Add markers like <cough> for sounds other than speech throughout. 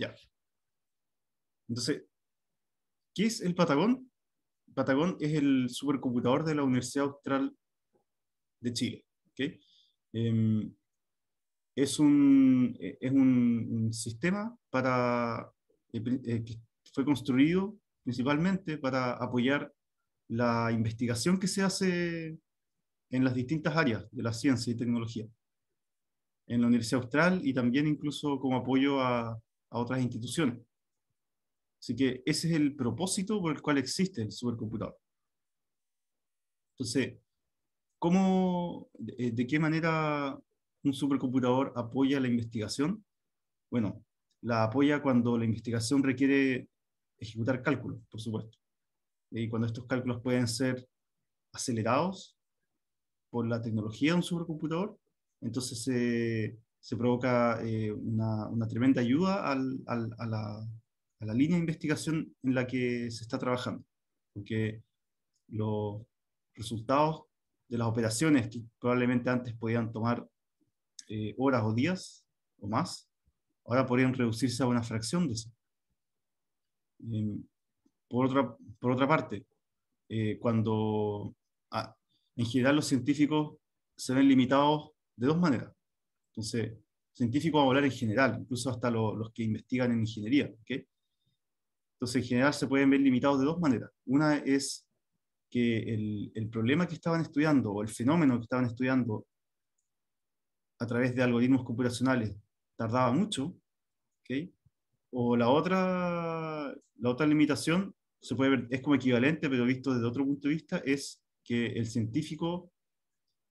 Ya. Entonces, ¿qué es el Patagón? Patagón es el supercomputador de la Universidad Austral de Chile. ¿okay? Em, es un, e, es un sistema para, eh, eh, que fue construido principalmente para apoyar la investigación que se hace en las distintas áreas de la ciencia y tecnología en la Universidad Austral y también incluso como apoyo a, a otras instituciones. Así que ese es el propósito por el cual existe el supercomputador. Entonces, ¿cómo, eh, de, qué manera un supercomputador apoya la investigación? Bueno, la apoya cuando la investigación requiere ejecutar cálculos, por supuesto. Y cuando estos cálculos pueden ser acelerados por la tecnología de un supercomputador, entonces se se provoca eh, una, tremenda ayuda a, la, línea de investigación en la que se está trabajando, porque los resultados de las operaciones que probablemente antes podían tomar eh, horas o días o más, ahora podrían reducirse a una fracción de eso. Em, por, otra, por otra parte, eh, cuando en general los científicos se ven limitados de dos maneras entonces, científico va a hablar en general, incluso hasta los que investigan en ingeniería. Entonces, en general se pueden ver limitados de dos maneras. Una es que el, problema que estaban estudiando o el fenómeno que estaban estudiando a través de algoritmos computacionales tardaba mucho, o la otra, la otra limitación se puede ver, es como equivalente, pero visto desde otro punto de vista, es que el científico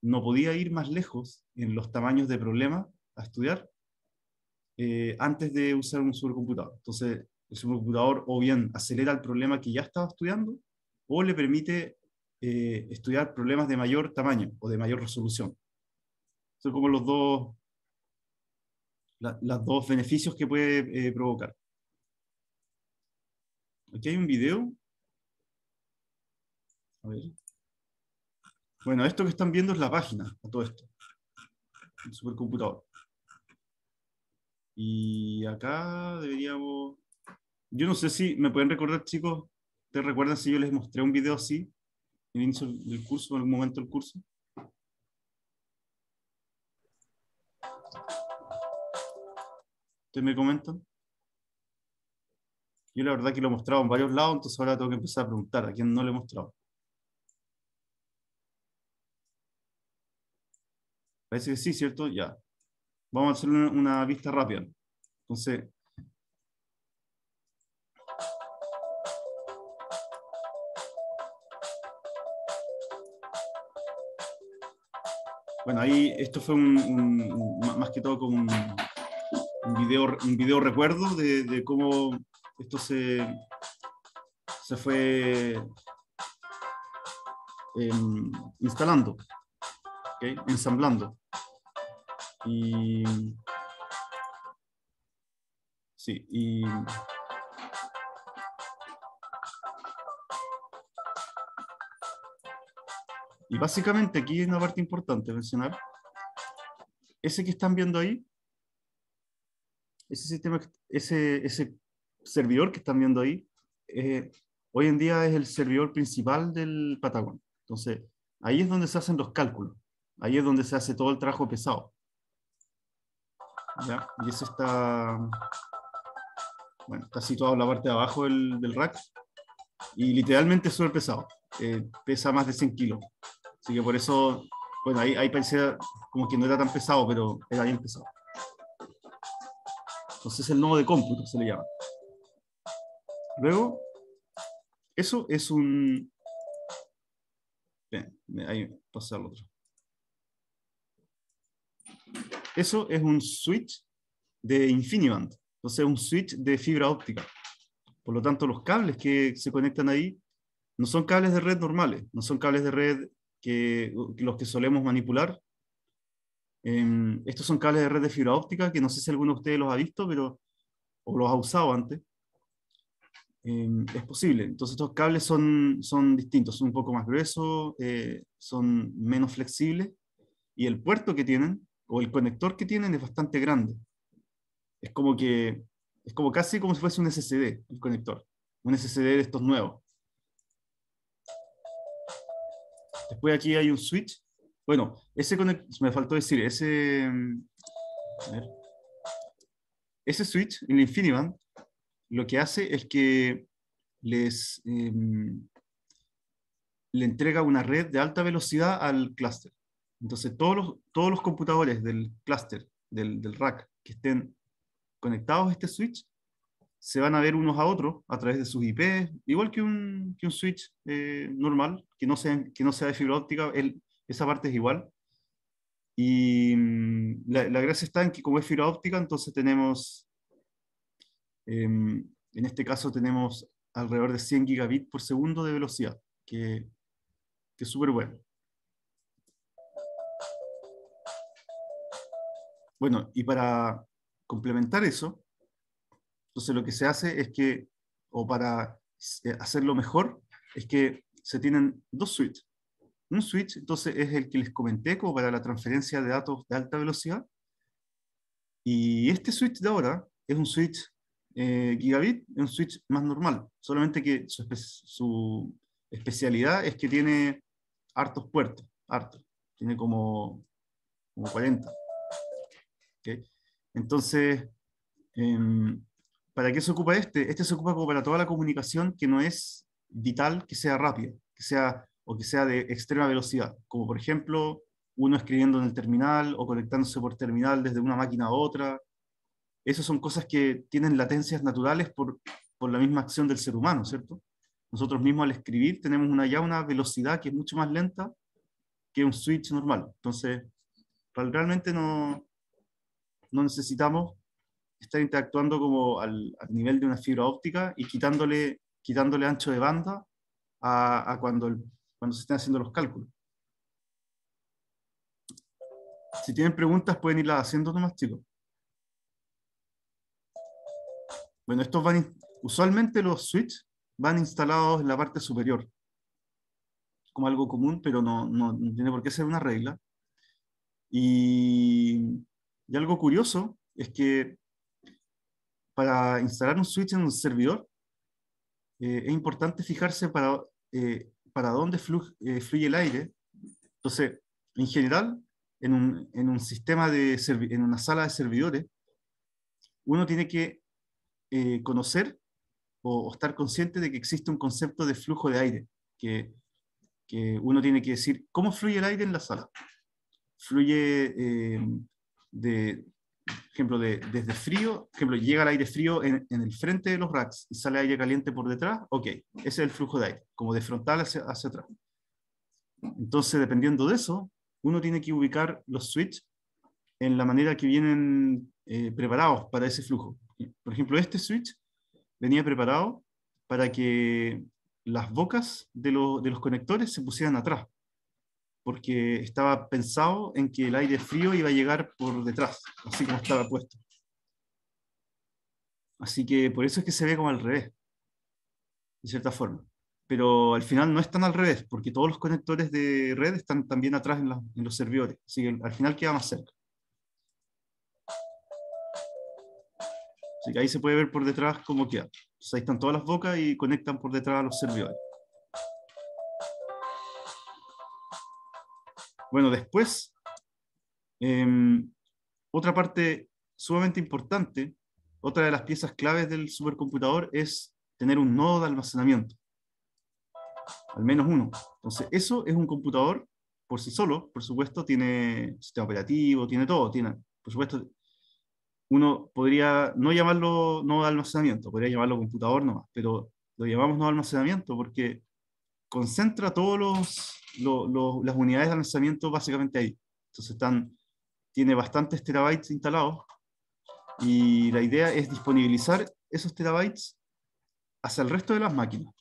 no podía ir más lejos en los tamaños de problema a estudiar eh, antes de usar un supercomputador. Entonces, el supercomputador o bien acelera el problema que ya estaba estudiando o le permite eh, estudiar problemas de mayor tamaño o de mayor resolución. Son como los dos, dos beneficios que puede eh, provocar. Aquí hay un video. A ver. Bueno, esto que están viendo es la página, a todo esto. El supercomputador. Y acá deberíamos... Yo no sé si me pueden recordar, chicos, ¿te recuerdan si yo les mostré un video así? En el inicio del curso, en algún momento del curso. ¿Ustedes me comentan? Yo la verdad que lo he mostrado en varios lados, entonces ahora tengo que empezar a preguntar a quién no le he mostrado. Parece que sí, ¿cierto? Ya. Vamos a hacer una, vista rápida. Entonces, Bueno, ahí esto fue un, más que todo como un, video, un video recuerdo de, cómo esto se, fue em, instalando. ¿okay? ensamblando. Y, sí, y, y básicamente aquí hay una parte importante mencionar. Ese que están viendo ahí, ese sistema, ese, ese servidor que están viendo ahí, eh, hoy en día es el servidor principal del Patagón. Entonces, ahí es donde se hacen los cálculos. Ahí es donde se hace todo el trabajo pesado. Y eso está, bueno, está situado en la parte de abajo del, rack. Y literalmente es súper pesado. Eh, pesa más de 100 kilos. Así que por eso, bueno, ahí, ahí pensé como que no era tan pesado, pero era bien pesado. Entonces es el nodo de cómputo se le llama. Luego, eso es un... Bien, ahí pasa al otro. Eso es un switch de InfiniBand, entonces un switch de fibra óptica. Por lo tanto, los cables que se conectan ahí no son cables de red normales, no son cables de red que, los que solemos manipular. Em, estos son cables de red de fibra óptica, que no sé si alguno de ustedes los ha visto, pero o los ha usado antes. Em, es posible. Entonces estos cables son, son distintos, son un poco más gruesos, eh, son menos flexibles, y el puerto que tienen o el conector que tienen es bastante grande. Es como que, es como casi como si fuese un SSD, el conector. Un SSD de estos nuevos. Después aquí hay un switch. Bueno, ese conector... me faltó decir, ese, ese switch, el InfiniBand, lo que hace es que les em, le entrega una red de alta velocidad al clúster. Entonces, todos los, todos los computadores del clúster, del, del, rack, que estén conectados a este switch, se van a ver unos a otros a través de sus IP, igual que un, que un switch eh, normal, que no, sea, que no sea de fibra óptica, esa parte es igual. Y mm, la, gracia está en que como es fibra óptica, entonces tenemos, em, en este caso tenemos alrededor de 100 gigabit por segundo de velocidad, que, que es súper bueno. Bueno, y para complementar eso, entonces lo que se hace es que, o para eh, hacerlo mejor, es que se tienen dos switches. Un switch, entonces, es el que les comenté como para la transferencia de datos de alta velocidad. Y este switch de ahora es un switch eh, gigabit, es un switch más normal. Solamente que su, especialidad es que tiene hartos puertos, hartos. Tiene como, como 40. ¿okay? Entonces, em, ¿para qué se ocupa este? Este se ocupa como para toda la comunicación que no es vital que sea rápida, que sea o que sea de extrema velocidad, como por ejemplo uno escribiendo en el terminal o conectándose por terminal desde una máquina a otra. Esas son cosas que tienen latencias naturales por, por la misma acción del ser humano, ¿cierto? Nosotros mismos al escribir tenemos una, ya una velocidad que es mucho más lenta que un switch normal. Entonces, realmente no, no necesitamos estar interactuando como al, nivel de una fibra óptica y quitándole, quitándole ancho de banda a, cuando, cuando se estén haciendo los cálculos. Si tienen preguntas pueden irlas haciendo nomás, chicos. Bueno, estos van, usualmente los switches van instalados en la parte superior, como algo común, pero no tiene por qué ser una regla. Y y algo curioso es que para instalar un switch en un servidor, eh, es importante fijarse para, eh, para dónde eh, fluye el aire. Entonces, en general, en un, sistema de en una sala de servidores, uno tiene que conocer o, estar consciente de que existe un concepto de flujo de aire, que, que uno tiene que decir, ¿cómo fluye el aire en la sala? ¿Fluye de, ejemplo, desde frío, llega el aire frío en, el frente de los racks y sale aire caliente por detrás, ok, ese es el flujo de aire, como de frontal hacia, atrás. Entonces, dependiendo de eso, uno tiene que ubicar los switches en la manera que vienen eh, preparados para ese flujo. Por ejemplo, este switch venía preparado para que las bocas de los conectores se pusieran atrás, porque estaba pensado en que el aire frío iba a llegar por detrás, así no estaba puesto. Así que por eso es que se ve como al revés, de cierta forma. Pero al final no están al revés, porque todos los conectores de red están también atrás en, en los servidores. Así que al final queda más cerca. Así que ahí se puede ver por detrás cómo queda. ahí están todas las bocas y conectan por detrás a los servidores. Bueno, después, em, otra parte sumamente importante, otra de las piezas claves del supercomputador es tener un nodo de almacenamiento. Al menos uno. Entonces, eso es un computador por sí solo, por supuesto, tiene sistema operativo, tiene todo, tiene, por supuesto, uno podría no llamarlo nodo de almacenamiento, podría llamarlo computador nomás, pero lo llamamos nodo de almacenamiento porque concentra todos los las unidades de lanzamiento básicamente ahí. Entonces están, tiene bastantes terabytes instalados y la idea es disponibilizar esos terabytes hacia el resto de las máquinas.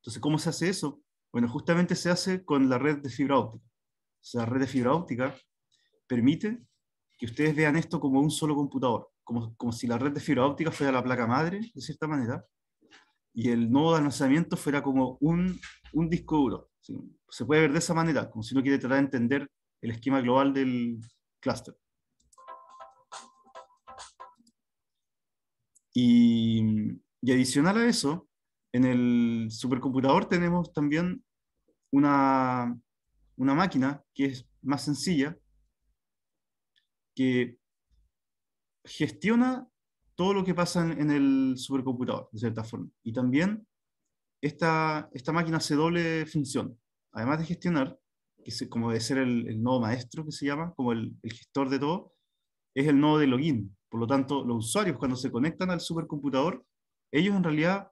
Entonces, ¿cómo se hace eso? Bueno, justamente se hace con la red de fibra óptica. O sea, la red de fibra óptica permite que ustedes vean esto como un solo computador, como, como si la red de fibra óptica fuera la placa madre, de cierta manera, y el nodo de lanzamiento fuera como un, un disco duro. Se puede ver de esa manera, como si uno quiere tratar de entender el esquema global del clúster. Y, adicional a eso, en el supercomputador tenemos también una, una máquina que es más sencilla, que gestiona todo lo que pasa en, el supercomputador, de cierta forma. Y también esta, esta máquina hace doble función. Además de gestionar, que es como de ser el, nodo maestro que se llama, como el, gestor de todo, es el nodo de login. Por lo tanto, los usuarios cuando se conectan al supercomputador, ellos en realidad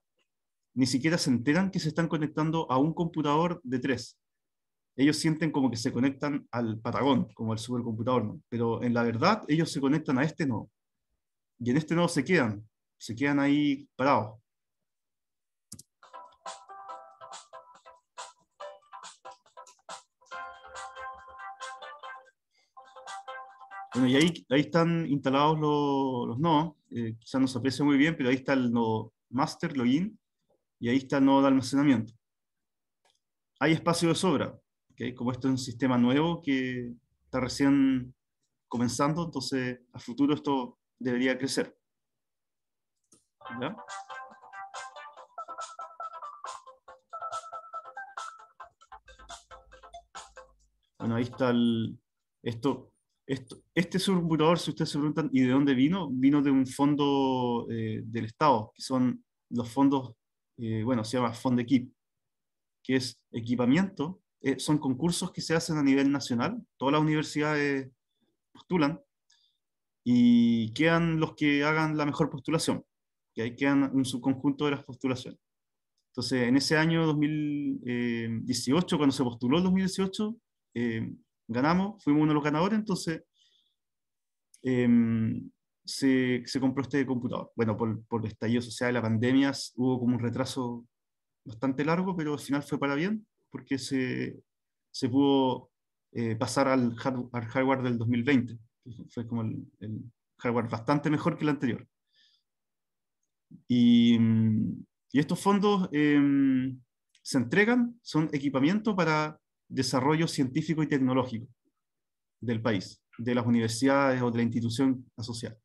ni siquiera se enteran que se están conectando a un computador de tres. Ellos sienten como que se conectan al Patagón, como al supercomputador, pero en la verdad ellos se conectan a este nodo. Y en este nodo se quedan, se quedan ahí parados. Bueno, y ahí, ahí están instalados los, los nodos, eh, quizás no se aprecia muy bien, pero ahí está el nodo master, login, y ahí está el nodo de almacenamiento. Hay espacio de sobra, ¿okay? como esto es un sistema nuevo que está recién comenzando, entonces a futuro esto debería crecer. Bueno, ahí está el, esto, esto, este supercomputador, si ustedes se preguntan, ¿y de dónde vino? Vino de un fondo eh, del Estado, que son los fondos, eh, bueno, se llama FondEquip, que es equipamiento, eh, son concursos que se hacen a nivel nacional, todas las universidades postulan, y quedan los que hagan la mejor postulación, que ahí quedan un subconjunto de las postulaciones. Entonces, en ese año 2018, cuando se postuló el 2018, eh, ganamos, fuimos uno de los ganadores, entonces em, se, se, compró este computador. Bueno, por, por, el estallido social, la pandemia, hubo como un retraso bastante largo, pero al final fue para bien, porque se, se pudo eh, pasar al, al hardware del 2020 fue como el, hardware bastante mejor que el anterior. Y, estos fondos em, se entregan, son equipamiento para desarrollo científico y tecnológico del país, de las universidades o de la institución asociada.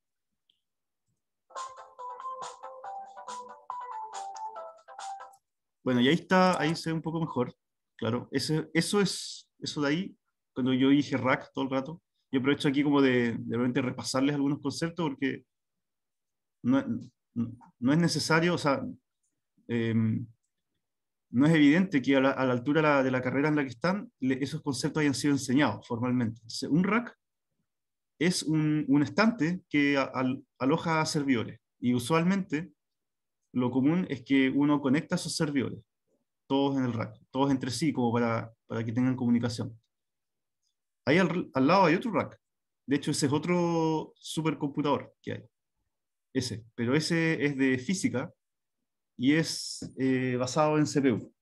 Bueno, y ahí está, ahí se ve un poco mejor, claro. Eso, eso es, eso de ahí, cuando yo dije rack todo el rato, yo aprovecho aquí como de, de repasarles algunos conceptos porque no, no es necesario, o sea, em, no es evidente que a la, altura de la carrera en la que están, esos conceptos hayan sido enseñados formalmente. un rack es un, estante que a, aloja servidores y usualmente lo común es que uno conecta esos servidores, todos en el rack, todos entre sí, como para, para que tengan comunicación. Ahí al, lado hay otro rack. De hecho, ese es otro supercomputador que hay. Ese. Pero ese es de física y es eh, basado en CPU.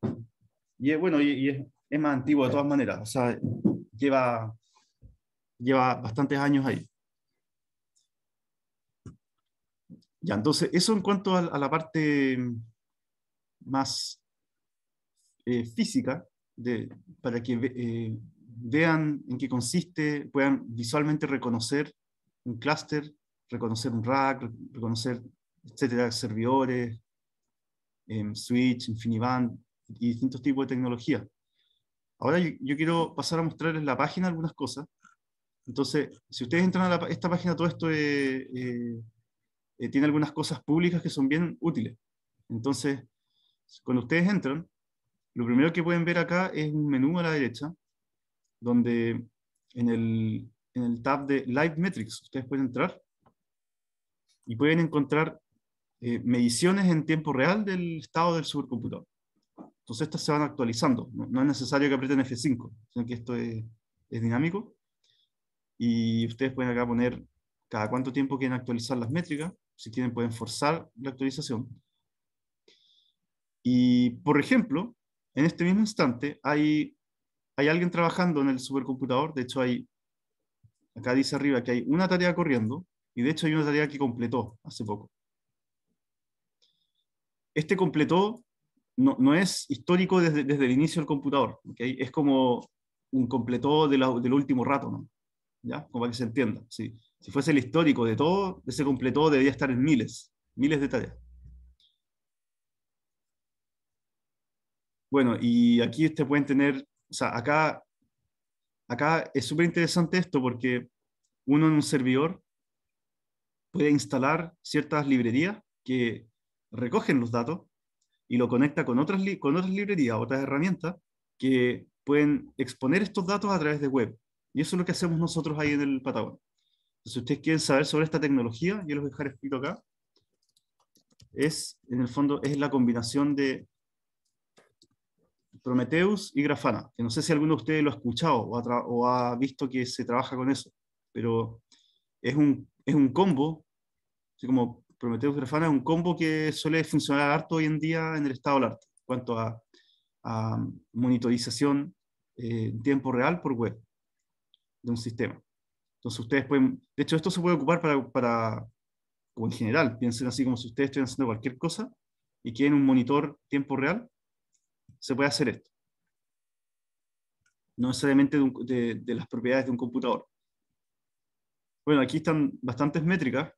Y es, bueno, y, es, es, más antiguo de todas maneras. O sea, lleva, lleva bastantes años ahí. Ya, entonces, eso en cuanto a, la parte más eh, física, de, para que eh, vean en qué consiste, puedan visualmente reconocer un clúster, reconocer un rack, reconocer, etcétera, servidores, em, switch, InfiniBand y distintos tipos de tecnología. Ahora yo, quiero pasar a mostrarles la página, algunas cosas. Entonces, si ustedes entran a esta página, todo esto eh, eh, eh, tiene algunas cosas públicas que son bien útiles. Entonces, cuando ustedes entran, lo primero que pueden ver acá es un menú a la derecha donde en el, en el tab de Live Metrics ustedes pueden entrar y pueden encontrar eh, mediciones en tiempo real del estado del supercomputador. Entonces estas se van actualizando, no, es necesario que aprieten F5, sino que esto es, es, dinámico. Y ustedes pueden acá poner cada cuánto tiempo quieren actualizar las métricas, si quieren pueden forzar la actualización. Y por ejemplo, en este mismo instante hay hay alguien trabajando en el supercomputador, de hecho hay, acá dice arriba que hay una tarea corriendo, y de hecho hay una tarea que completó hace poco. Este completó no, es histórico desde, el inicio del computador, es como un completó del último rato, ¿no? ¿Ya? Como para que se entienda. Si fuese el histórico de todo, ese completó debería estar en miles, miles de tareas. Bueno, y aquí ustedes pueden tener o sea, acá, acá es súper interesante esto porque uno en un servidor puede instalar ciertas librerías que recogen los datos y lo conecta con otras, con otras librerías, otras herramientas que pueden exponer estos datos a través de web. Y eso es lo que hacemos nosotros ahí en el Patagonia. Si ustedes quieren saber sobre esta tecnología, yo los voy a dejar escrito acá. Es, en el fondo, es la combinación de Prometheus y Grafana, que no sé si alguno de ustedes lo ha escuchado o ha, o ha visto que se trabaja con eso, pero es un, es un combo, así como Prometheus Grafana es un combo que suele funcionar harto hoy en día en el estado del arte, en cuanto a, a monitorización eh, en tiempo real por web de un sistema. Entonces ustedes pueden, de hecho esto se puede ocupar para, para en general, piensen así como si ustedes estuvieran haciendo cualquier cosa y quieren un monitor tiempo real, se puede hacer esto. No necesariamente de, las propiedades de un computador. Bueno, aquí están bastantes métricas.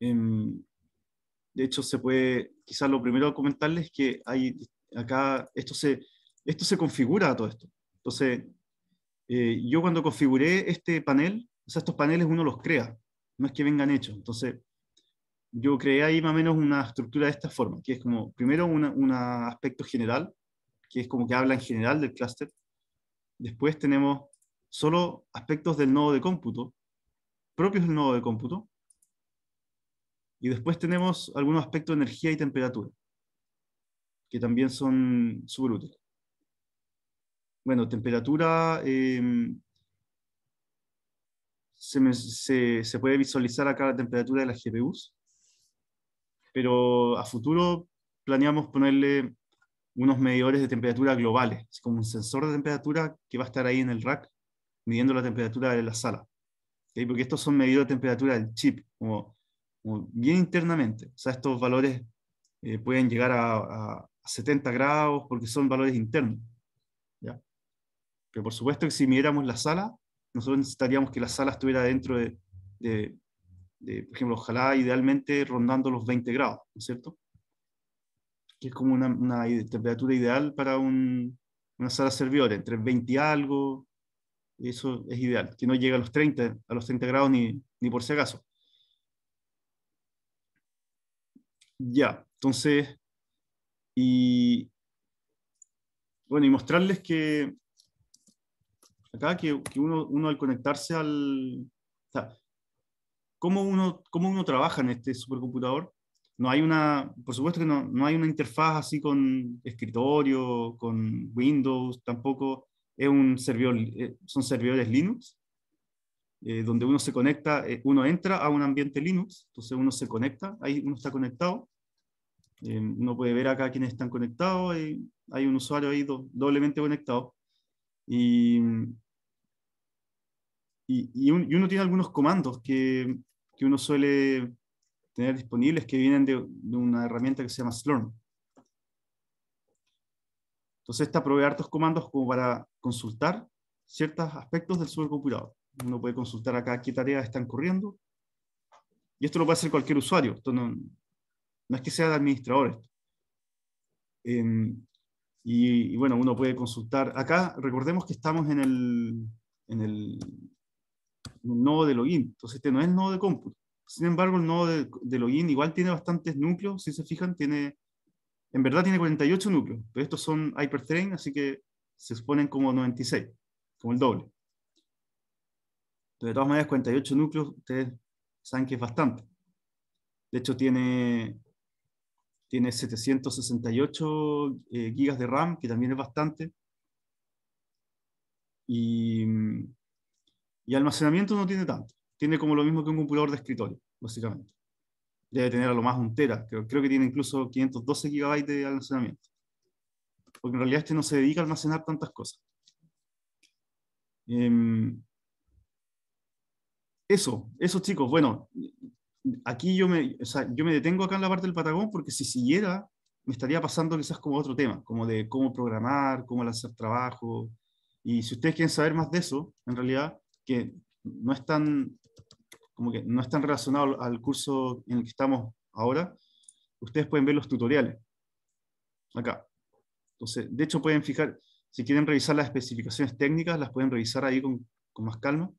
Em, de hecho, se puede, quizás lo primero a comentarles es que hay acá, esto se, esto se configura todo esto. Entonces, eh, yo cuando configuré este panel, o sea, estos paneles uno los crea, no es que vengan hechos. Entonces, yo creé ahí más o menos una estructura de esta forma, que es como, primero, un aspecto general, que es como que habla en general del clúster. Después tenemos solo aspectos del nodo de cómputo, propios del nodo de cómputo. Y después tenemos algunos aspectos de energía y temperatura, que también son súper útiles. Bueno, temperatura em, se, se, se puede visualizar acá la temperatura de las GPUs pero a futuro planeamos ponerle unos medidores de temperatura globales, es como un sensor de temperatura que va a estar ahí en el rack midiendo la temperatura de la sala. Porque estos son medidores de temperatura del chip, como, bien internamente. O sea, estos valores eh, pueden llegar a, 70 grados porque son valores internos. ¿ya? Pero por supuesto que si midiéramos la sala, nosotros necesitaríamos que la sala estuviera dentro de por ejemplo, ojalá idealmente rondando los 20 grados, ¿no es cierto? Que es como una, temperatura ideal para una sala servidora, entre 20 y algo, eso es ideal, que no llegue a los 30, a los 30 grados ni, por si acaso. Ya, entonces, y bueno, y mostrarles que acá que, uno, al conectarse al... ¿Cómo uno, cómo uno trabaja en este supercomputador? No hay una, por supuesto que no, no hay una interfaz así con escritorio, con Windows, tampoco es un servidor, eh, son servidores Linux, eh, donde uno se conecta, eh, uno entra a un ambiente Linux, entonces uno se conecta, ahí uno está conectado, eh, uno puede ver acá quiénes están conectados, hay, hay un usuario ahí doblemente conectado, y y, uno tiene algunos comandos que, uno suele tener disponibles que vienen de, una herramienta que se llama Slurm. Entonces esta provee hartos comandos como para consultar ciertos aspectos del supercomputador Uno puede consultar acá qué tareas están corriendo. Y esto lo puede hacer cualquier usuario. no, es que sea de administradores. Em, y, bueno, uno puede consultar. Acá recordemos que estamos en el un nodo de login. Entonces, este no es nodo de cómputo. Sin embargo, el nodo de, login igual tiene bastantes núcleos, si se fijan, tiene, en verdad tiene 48 núcleos, pero estos son hyperthreading, así que se exponen como 96, como el doble. Pero de todas maneras, 48 núcleos, ustedes saben que es bastante. De hecho, tiene, tiene 768 eh, gigas de RAM, que también es bastante. Y y almacenamiento no tiene tanto. Tiene como lo mismo que un computador de escritorio, básicamente. Debe tener a lo más un tera. Creo, que tiene incluso 512 gigabytes de almacenamiento. Porque en realidad este no se dedica a almacenar tantas cosas. Em, eso, eso chicos, bueno, aquí yo me, yo me detengo acá en la parte del Patagón porque si siguiera me estaría pasando quizás como otro tema, como de cómo programar, cómo hacer trabajo. Y si ustedes quieren saber más de eso, en realidad, que no están, como que no están relacionados al curso en el que estamos ahora, ustedes pueden ver los tutoriales. Acá. Entonces, de hecho pueden fijar, si quieren revisar las especificaciones técnicas, las pueden revisar ahí con, más calma.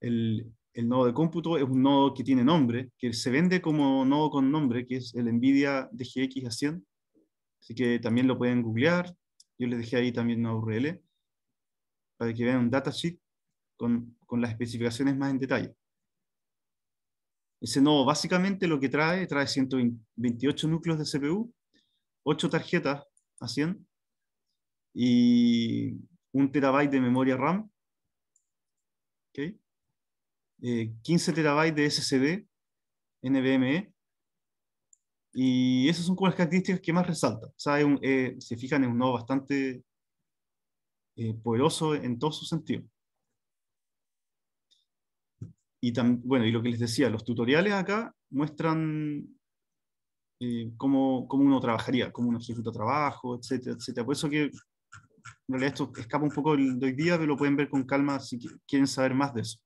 El, nodo de cómputo es un nodo que tiene nombre, que se vende como nodo con nombre, que es el NVIDIA DGX a 100. Así que también lo pueden googlear. Yo les dejé ahí también una URL que vean un datasheet con, las especificaciones más en detalle. Ese nodo básicamente lo que trae, trae 128 núcleos de CPU, 8 tarjetas a 100 y un terabyte de memoria RAM, 15 eh, terabytes de SSD, NVMe, y esas son las características que más resaltan. O sea, eh, se fijan, en un nodo bastante eh, poderoso en todos sus sentidos. Y bueno, y lo que les decía, los tutoriales acá muestran eh, cómo, cómo, uno trabajaría, cómo uno ejecuta trabajo, etcétera, etcétera. Por eso que en realidad esto escapa un poco de hoy día, pero lo pueden ver con calma si quieren saber más de eso.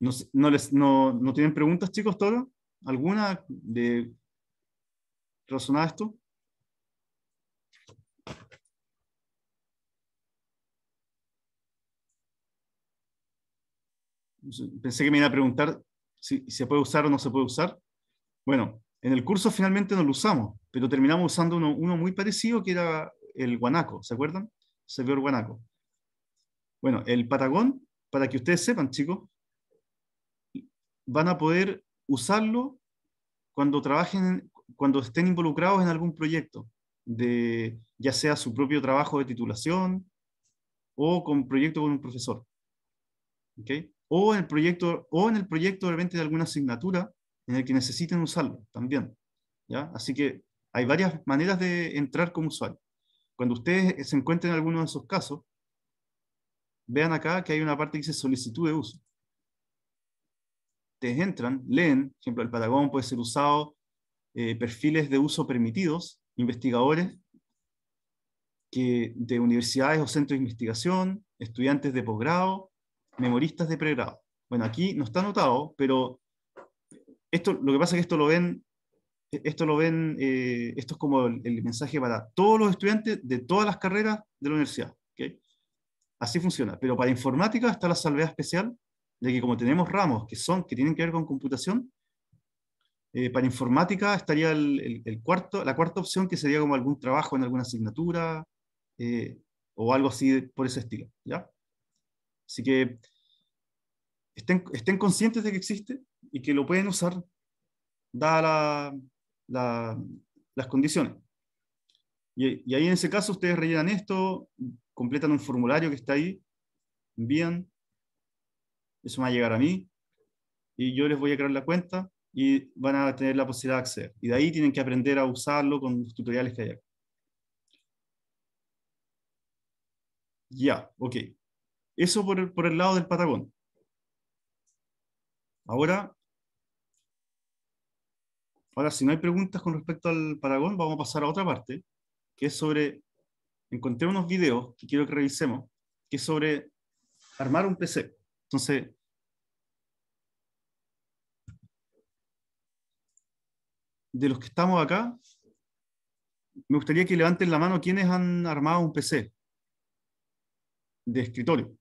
No, no, les, no, ¿no tienen preguntas, chicos, todo? ¿Alguna de razonar esto? pensé que me iban a preguntar si se puede usar o no se puede usar. Bueno, en el curso finalmente no lo usamos, pero terminamos usando uno, uno muy parecido que era el guanaco, ¿se acuerdan? el guanaco. Bueno, el patagón, para que ustedes sepan, chicos, van a poder usarlo cuando trabajen, cuando estén involucrados en algún proyecto, de, ya sea su propio trabajo de titulación o con proyecto con un profesor. ¿Okay? o en el proyecto, o en el proyecto de alguna asignatura en el que necesiten usarlo también. ¿ya? Así que hay varias maneras de entrar como usuario. Cuando ustedes eh, se encuentren en alguno de esos casos, vean acá que hay una parte que dice solicitud de uso. Ustedes entran, leen, por ejemplo, el Patagón puede ser usado, eh, perfiles de uso permitidos, investigadores que, de universidades o centros de investigación, estudiantes de posgrado, memoristas de pregrado. Bueno, aquí no está anotado, pero esto, lo que pasa es que esto lo ven, esto lo ven, eh, esto es como el, mensaje para todos los estudiantes de todas las carreras de la universidad. ¿okay? Así funciona. Pero para informática está la salvedad especial de que como tenemos ramos que son, que tienen que ver con computación, eh, para informática estaría el, cuarto, la cuarta opción que sería como algún trabajo en alguna asignatura eh, o algo así por ese estilo. ¿ya? Así que estén, conscientes de que existe y que lo pueden usar dadas las condiciones. Y, ahí en ese caso ustedes rellenan esto, completan un formulario que está ahí, envían, eso va a llegar a mí y yo les voy a crear la cuenta y van a tener la posibilidad de acceder. Y de ahí tienen que aprender a usarlo con los tutoriales que hay acá. Ya, ok. Eso por el, lado del Patagón. Ahora, ahora, si no hay preguntas con respecto al Patagón, vamos a pasar a otra parte, que es sobre, encontré unos videos que quiero que revisemos, que es sobre armar un PC. Entonces, de los que estamos acá, me gustaría que levanten la mano quienes han armado un PC de escritorio.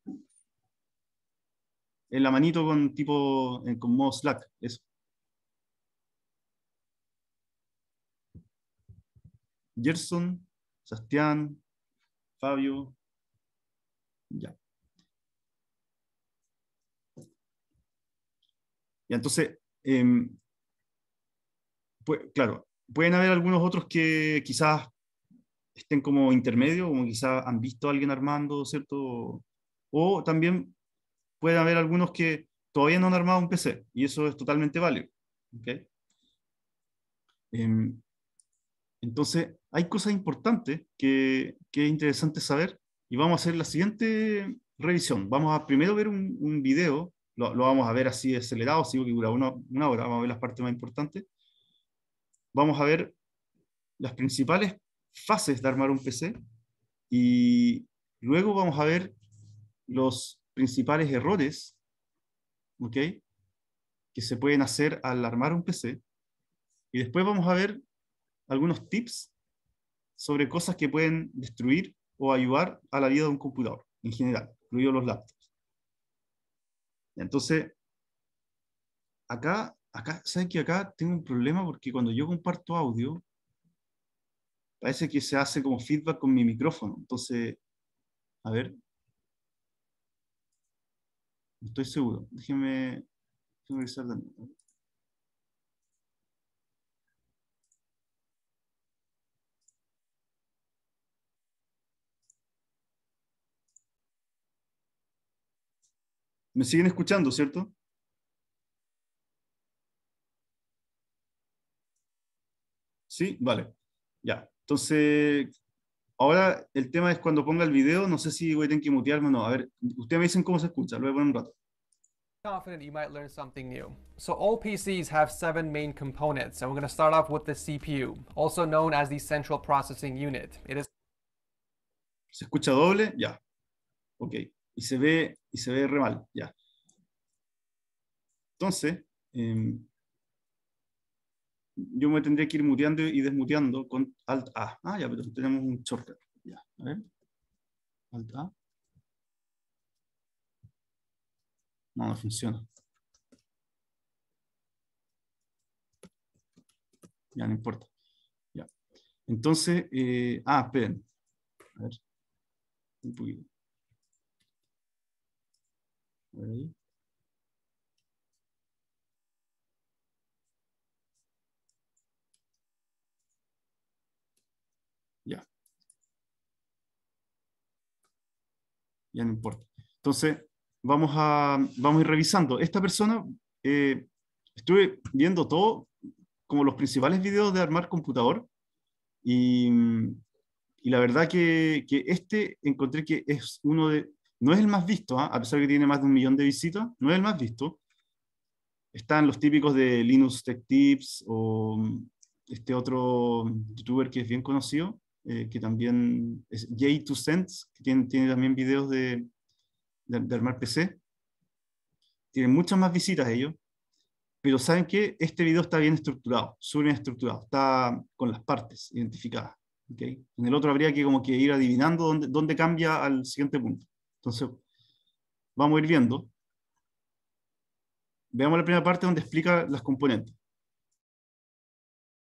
En la manito con tipo, con modo Slack, eso. Gerson, Sebastián, Fabio. Ya. Y entonces, pues, claro, pueden haber algunos otros que quizás estén como intermedio. como quizá han visto a alguien armando, ¿cierto? O también puede haber algunos que todavía no han armado un PC y eso es totalmente válido. Em, entonces, hay cosas importantes que, que, es interesante saber y vamos a hacer la siguiente revisión. Vamos a primero ver un, video, lo, lo, vamos a ver así acelerado, así que dura una, una hora, vamos a ver las partes más importantes. Vamos a ver las principales fases de armar un PC y luego vamos a ver los principales errores que se pueden hacer al armar un PC y después vamos a ver algunos tips sobre cosas que pueden destruir o ayudar a la vida de un computador en general, incluidos los laptops. Entonces, acá, acá, saben que acá tengo un problema porque cuando yo comparto audio, parece que se hace como feedback con mi micrófono. Entonces, a ver. estoy seguro. Déjenme, revisar nuevo. ¿Me siguen escuchando, cierto? Sí, vale. Ya. Entonces, ahora el tema es cuando ponga el video, no sé si voy a tener que mutearme o no. A ver, ustedes me dicen cómo se escucha, lo voy a poner un rato. confident you might learn something new. So all PCs have seven main components, and we're going to start off with the CPU, also known as the central processing unit. It is ¿Se escucha doble? Ya. Yeah. Ok. Y se ve, y se ve re mal. Ya. Entonces, eh, yo me tendría que ir muteando y desmuteando con Alt A. Ah, ya, pero tenemos un shortcut. Ya, a ver. Alt A. No, no funciona. Ya, no importa. Ya. Entonces, eh, ah, esperen. A ver. Un poquito. A ahí. ya no importa. Entonces, vamos a, vamos a ir revisando. Esta persona, eh, estuve viendo todo, como los principales videos de armar computador, y, la verdad que, que, este encontré que es uno de, no es el más visto, ¿ah? a pesar que tiene más de un millón de visitas, no es el más visto. Están los típicos de Linux Tech Tips o este otro youtuber que es bien conocido, eh, que también es J2Sense, que tiene, tiene, también videos de, de, armar PC. Tienen muchas más visitas ellos, pero saben que este video está bien estructurado, súper bien estructurado, está con las partes identificadas. En el otro habría que como que ir adivinando dónde, dónde cambia al siguiente punto. Entonces, vamos a ir viendo. Veamos la primera parte donde explica las componentes.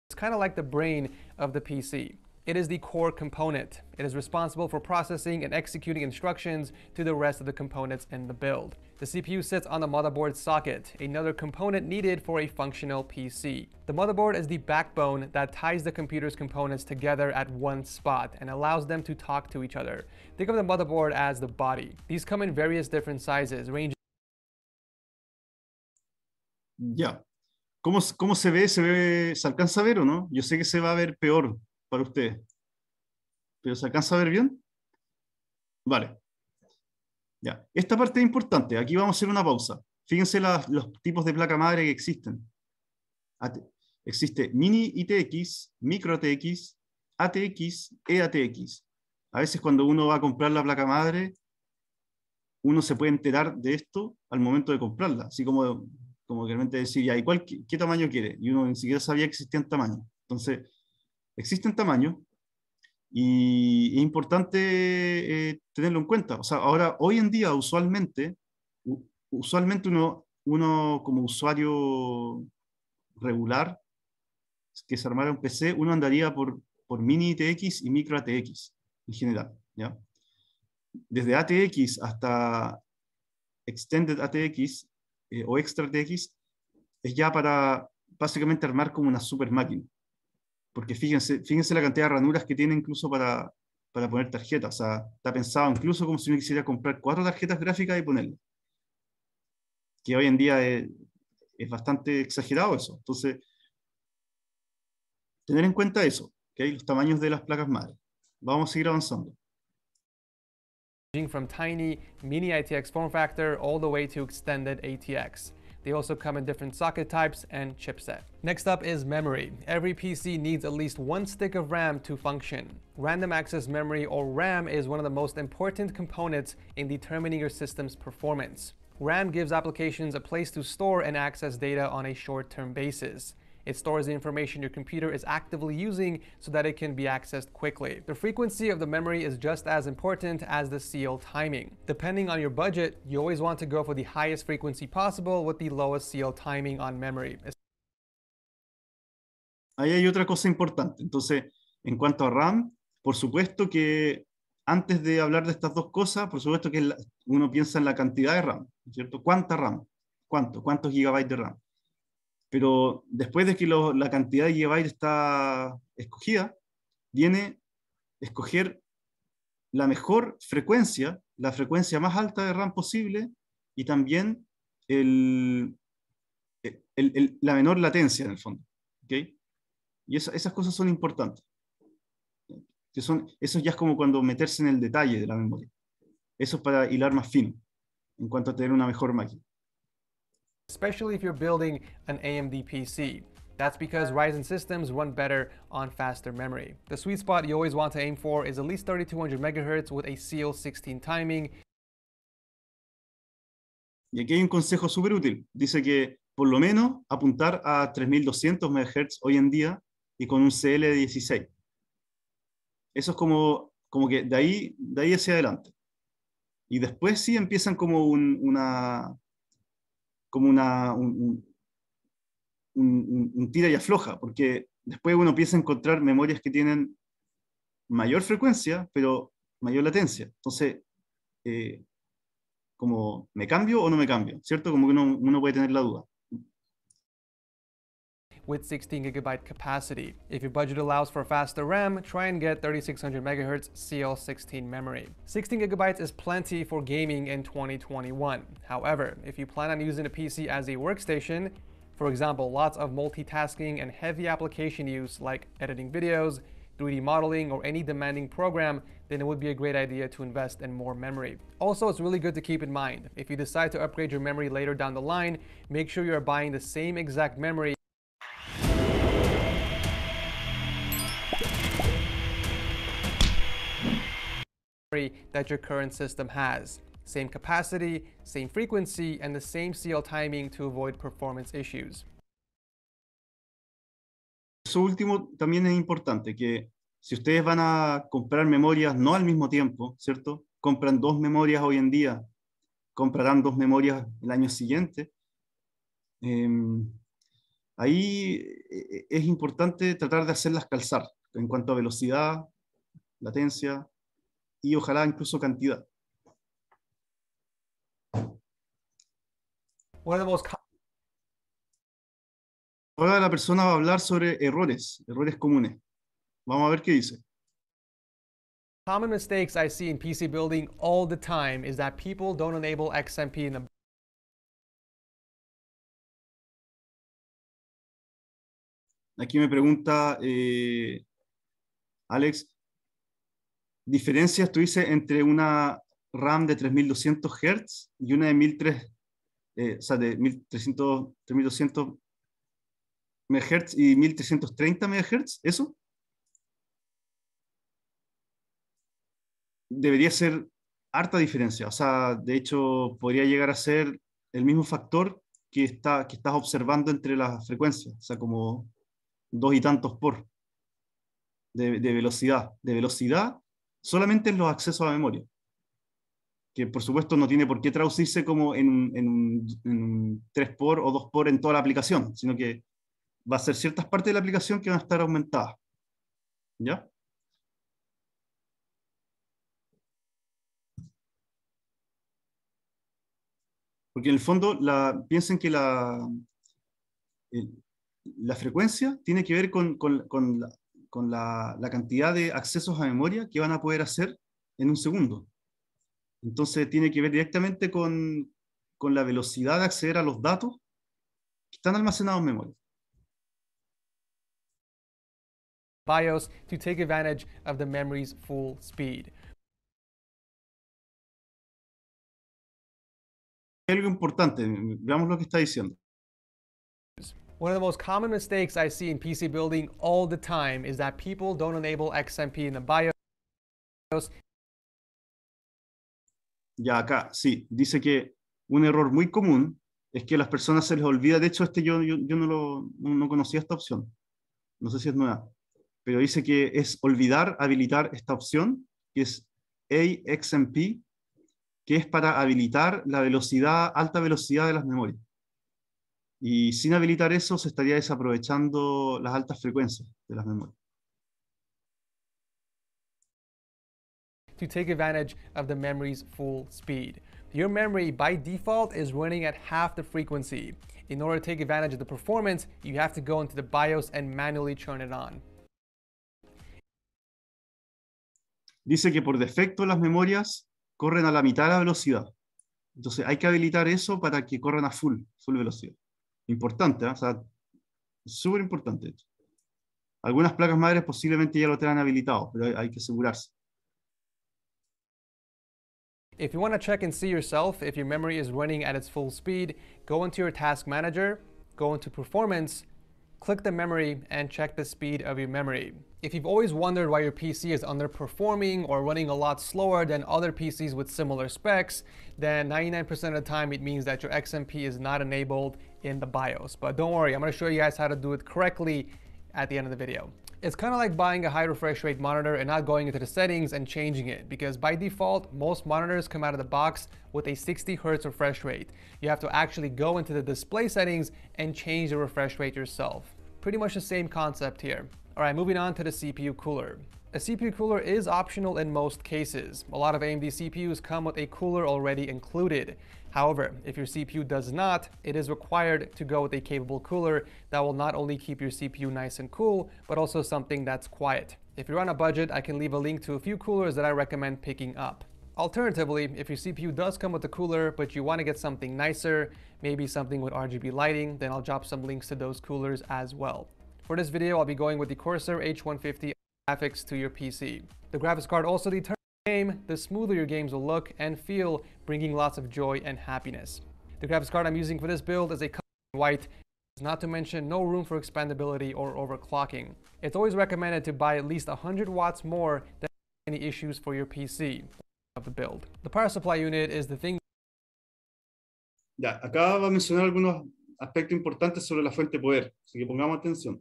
It's kind of like the brain of the PC. It is the core component. It is responsible for processing and executing instructions to the rest of the components in the build. The CPU sits on the motherboard socket, another component needed for a functional PC. The motherboard is the backbone that ties the computer's components together at one spot and allows them to talk to each other. Think of the motherboard as the body. These come in various different sizes, ranging Yeah. ¿Cómo, ¿Cómo se ve? ¿Se ve? ¿Se alcanza a ver o no? Yo sé que se va a ver peor para ustedes. ¿Pero se alcanza a ver bien? Vale. Ya. Esta parte es importante. Aquí vamos a hacer una pausa. Fíjense los tipos de placa madre que existen. existe mini ITX, micro ATX, ATX, EATX. A veces cuando uno va a comprar la placa madre, uno se puede enterar de esto al momento de comprarla. Así como, como realmente decir, cuál, qué tamaño quiere? Y uno ni siquiera sabía que existían tamaños. Entonces, existen tamaños y es importante eh, tenerlo en cuenta. O sea, ahora, hoy en día, usualmente, usualmente uno, uno como usuario regular que se armara un PC, uno andaría por, por mini ATX y micro ATX en general. ¿ya? Desde ATX hasta Extended ATX eh, o Extra ATX es ya para básicamente armar como una super máquina porque fíjense, fíjense la cantidad de ranuras que tiene incluso para, para poner tarjetas. O sea, está pensado incluso como si uno quisiera comprar cuatro tarjetas gráficas y ponerlas. Que hoy en día es, es bastante exagerado eso. Entonces, tener en cuenta eso, que hay los tamaños de las placas madre. Vamos a seguir avanzando. From tiny mini ITX form factor all the way to extended ATX. They also come in different socket types and chipset. Next up is memory. Every PC needs at least one stick of RAM to function. Random access memory or RAM is one of the most important components in determining your system's performance. RAM gives applications a place to store and access data on a short-term basis. It stores the information your computer is actively using so that it can be accessed quickly. The frequency of the memory is just as important as the seal timing. Depending on your budget, you always want to go for the highest frequency possible with the lowest seal timing on memory. Ahí hay otra cosa importante. Entonces, en cuanto a RAM, por supuesto que antes de hablar de estas dos cosas, por supuesto que uno piensa en la cantidad de RAM, ¿cierto? ¿Cuánta RAM? ¿Cuánto? ¿Cuántos gigabytes de RAM? pero después de que la cantidad de llevar está escogida, viene escoger la mejor frecuencia, la frecuencia más alta de RAM posible y también la menor latencia en el fondo. Y esas cosas son importantes. Que son, eso ya es como cuando meterse en el detalle de la memoria. Eso es para hilar más fino en cuanto a tener una mejor máquina. especially if you're building an AMD PC. That's because Ryzen systems run better on faster memory. The sweet spot you always want to aim for is at least 3200 MHz with a cl 16 timing. Y aquí hay un consejo súper útil. Dice que por lo menos apuntar a 3200 MHz hoy en día y con un CL16. Eso es como, como que de ahí, de ahí hacia adelante. Y después sí empiezan como un, una, como una, un, tira y afloja, porque después uno empieza a encontrar memorias que tienen mayor frecuencia, pero mayor latencia. Entonces, eh, como, ¿me cambio o no me cambio? ¿Cierto? Como que uno, uno puede tener la duda. with 16GB capacity. If your budget allows for faster RAM, try and get 3600MHz CL16 memory. 16GB is plenty for gaming in 2021. However, if you plan on using a PC as a workstation, for example, lots of multitasking and heavy application use like editing videos, 3D modeling, or any demanding program, then it would be a great idea to invest in more memory. Also, it's really good to keep in mind, if you decide to upgrade your memory later down the line, make sure you are buying the same exact memory that your current system has. Same capacity, same frequency, and the same CL timing to avoid performance issues. Eso último también es importante, que si ustedes van a comprar memorias no al mismo tiempo, ¿cierto? Compran dos memorias hoy en día, comprarán dos memorias el año siguiente. Em, ahí e, e, es importante tratar de hacerlas calzar en cuanto a velocidad, latencia, y ojalá incluso cantidad. Ahora la persona va a hablar sobre errores, errores comunes. Vamos a ver qué dice. Common mistakes I see in PC building all the time is that people don't enable XMP in the Aquí me pregunta eh, Alex, diferencias, tú dices, entre una RAM de 3200 Hz y una de 1300, eh, o sea, de 1300, 3200 MHz y 1330 MHz, ¿eso? Debería ser harta diferencia, o sea, de hecho podría llegar a ser el mismo factor que, está, que estás observando entre las frecuencias, o sea, como dos y tantos por de velocidad, de velocidad solamente en los accesos a memoria, que por supuesto no tiene por qué traducirse como en, 3x o 2x en toda la aplicación, sino que va a ser ciertas partes de la aplicación que van a estar aumentadas. ¿Ya? Porque en el fondo, la, piensen que la, eh, la frecuencia tiene que ver con, con la, con la, cantidad de accesos a memoria que van a poder hacer en un segundo. Entonces tiene que ver directamente con, con la velocidad de acceder a los datos que están almacenados en memoria. BIOS to take advantage of the memory's full speed. Algo importante, veamos lo que está diciendo. One of the most common mistakes I see in PC building all the time is that people don't enable XMP in the BIOS. Ya acá, sí, dice que un error muy común es que las personas se les olvida, de hecho este yo, yo, no, lo, no conocía esta opción, no sé si es nueva, pero dice que es olvidar habilitar esta opción, que es AXMP, que es para habilitar la velocidad, alta velocidad de las memorias. Y sin habilitar eso se estaría desaprovechando las altas frecuencias de las memorias. To take advantage of the memory's full speed. Your memory by default is running at half the frequency. In order to take advantage of the performance, you have to go into the BIOS and manually turn it on. Dice que por defecto las memorias corren a la mitad de la velocidad. Entonces hay que habilitar eso para que corran a full, full velocidad. Importante, ¿eh? o sea, súper importante Algunas placas madres posiblemente ya lo tengan habilitado, pero hay que asegurarse. If you want to check and see yourself if your memory is running at its full speed, go into your task manager, go into performance, click the memory and check the speed of your memory. If you've always wondered why your PC is underperforming or running a lot slower than other PCs with similar specs, then 99% of the time it means that your XMP is not enabled in the BIOS. But don't worry, I'm gonna show you guys how to do it correctly at the end of the video. It's kind of like buying a high refresh rate monitor and not going into the settings and changing it because by default, most monitors come out of the box with a 60 Hz refresh rate. You have to actually go into the display settings and change the refresh rate yourself. Pretty much the same concept here. All right, moving on to the CPU cooler. A CPU cooler is optional in most cases. A lot of AMD CPUs come with a cooler already included. However, if your CPU does not, it is required to go with a capable cooler that will not only keep your CPU nice and cool, but also something that's quiet. If you're on a budget, I can leave a link to a few coolers that I recommend picking up. Alternatively, if your CPU does come with a cooler, but you want to get something nicer, maybe something with RGB lighting, then I'll drop some links to those coolers as well. For this video, I'll be going with the Corsair H150 graphics to your PC. The graphics card also determines the game, the smoother your games will look and feel, bringing lots of joy and happiness. The graphics card I'm using for this build is a white not to mention no room for expandability or overclocking. It's always recommended to buy at least 100 watts more than any issues for your PC of the build. The power supply unit is the thing. Ya, acá va a mencionar algunos aspectos importantes sobre la fuente de poder, así que pongamos atención.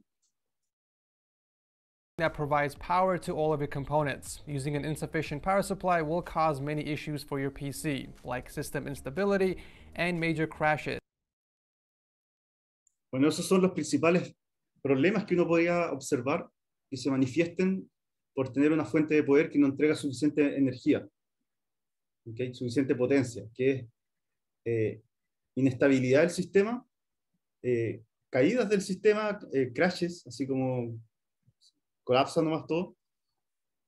that provides power to all of your components. Using an insufficient power supply will cause many issues for your PC, like system instability and major crashes. Bueno, esos son los principales problemas que uno podría observar y se manifiesten por tener una fuente de poder que no entrega suficiente energía, ¿okay? suficiente potencia, que es eh, inestabilidad del sistema, eh, caídas del sistema, eh, crashes, así como colapsa nomás todo.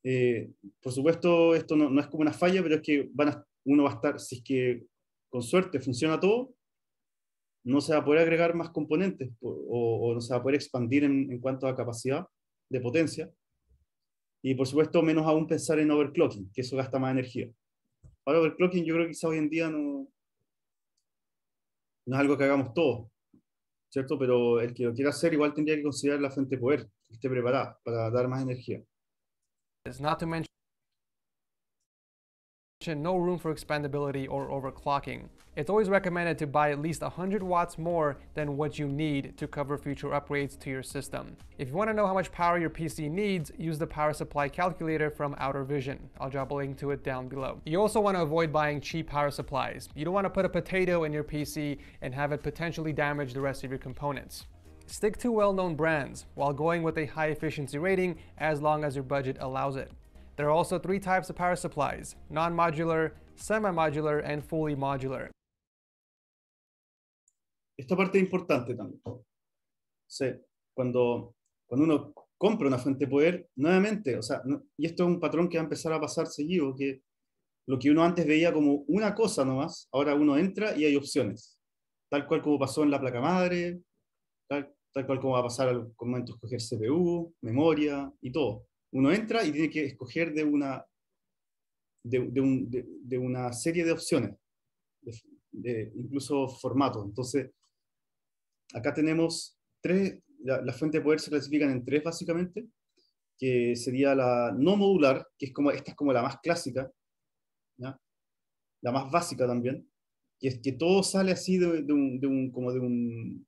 Eh, por supuesto, esto no, no, es como una falla, pero es que van a, uno va a estar, si es que con suerte funciona todo, no se va a poder agregar más componentes o, no se va a poder expandir en, en, cuanto a capacidad de potencia. Y por supuesto, menos aún pensar en overclocking, que eso gasta más energía. Ahora, overclocking yo creo que quizá hoy en día no, no es algo que hagamos todos, ¿cierto? Pero el que lo quiera hacer igual tendría que considerar la fuente de poder, que esté preparada para dar más energía. no room for expandability or overclocking. It's always recommended to buy at least 100 watts more than what you need to cover future upgrades to your system. If you want to know how much power your PC needs, use the power supply calculator from Outer Vision. I'll drop a link to it down below. You also want to avoid buying cheap power supplies. You don't want to put a potato in your PC and have it potentially damage the rest of your components. Stick to well-known brands while going with a high efficiency rating as long as your budget allows it. There are also three types power supplies, non-modular, semi-modular, and fully modular. Esta parte es importante también. Se, cuando, cuando uno compra una fuente de poder, nuevamente, o sea, y esto es un patrón que va a empezar a pasar seguido, que lo que uno antes veía como una cosa nomás, ahora uno entra y hay opciones. Tal cual como pasó en la placa madre, tal, tal cual como va a pasar al momento de escoger CPU, memoria y todo uno entra y tiene que escoger de una, de, una serie de opciones, incluso formatos. Entonces, acá tenemos tres, las la fuentes de poder se clasifican en tres básicamente, que sería la no modular, que es como, esta es como la más clásica, la más básica también, que es que todo sale así de, un, como, de un,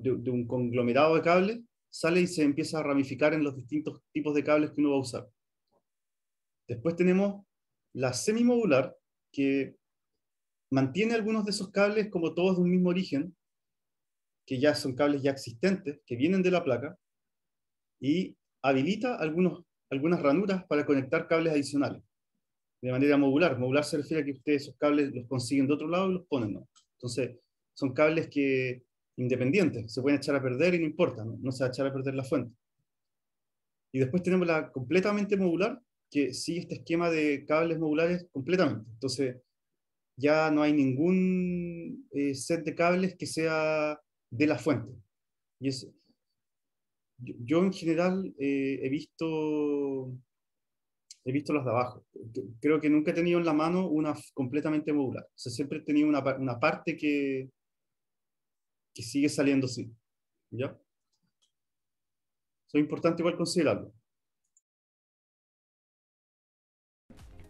de un conglomerado de cables, sale y se empieza a ramificar en los distintos tipos de cables que uno va a usar. Después tenemos la semi-modular, que mantiene algunos de esos cables como todos de un mismo origen, que ya son cables ya existentes, que vienen de la placa, y habilita algunos, algunas ranuras para conectar cables adicionales, de manera modular. Modular se refiere a que ustedes esos cables los consiguen de otro lado y los ponen. Entonces, son cables que Independiente, se pueden echar a perder y no importa, no, se va a echar a perder la fuente. Y después tenemos la completamente modular, que sigue este esquema de cables modulares completamente. Entonces, ya no hay ningún eh, set de cables que sea de la fuente. Y yo, en general eh, he visto he visto las de abajo. Creo que nunca he tenido en la mano una completamente modular. O siempre he tenido una, una parte que, que sigue saliendo así. ¿Ya? Eso es importante igual considerarlo.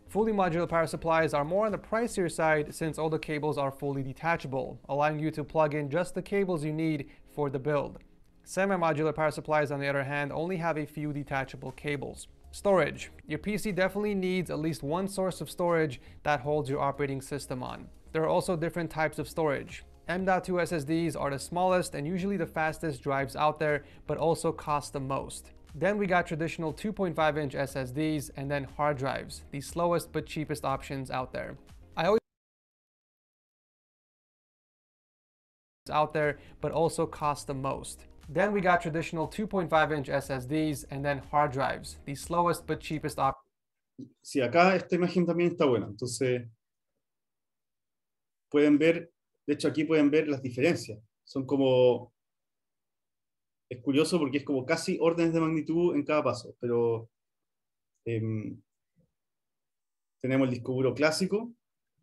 Fully modular power supplies are more on the pricier side since all the cables are fully detachable, allowing you to plug in just the cables you need for the build. Semi-modular power supplies, on the other hand, only have a few detachable cables. Storage. Your PC definitely needs at least one source of storage that holds your operating system on. There are also different types of storage. M.2 SSDs are the smallest and usually the fastest drives out there, but also cost the most. Then we got traditional 2.5 inch SSDs and then hard drives, the slowest but cheapest options out there. I always out there, but also cost the most. Then we got traditional 2.5 inch SSDs and then hard drives, the slowest but cheapest option. Sí, acá esta imagen también está buena. Entonces, pueden ver De hecho, aquí pueden ver las diferencias. Son como... Es curioso porque es como casi órdenes de magnitud en cada paso, pero em, tenemos el disco duro clásico,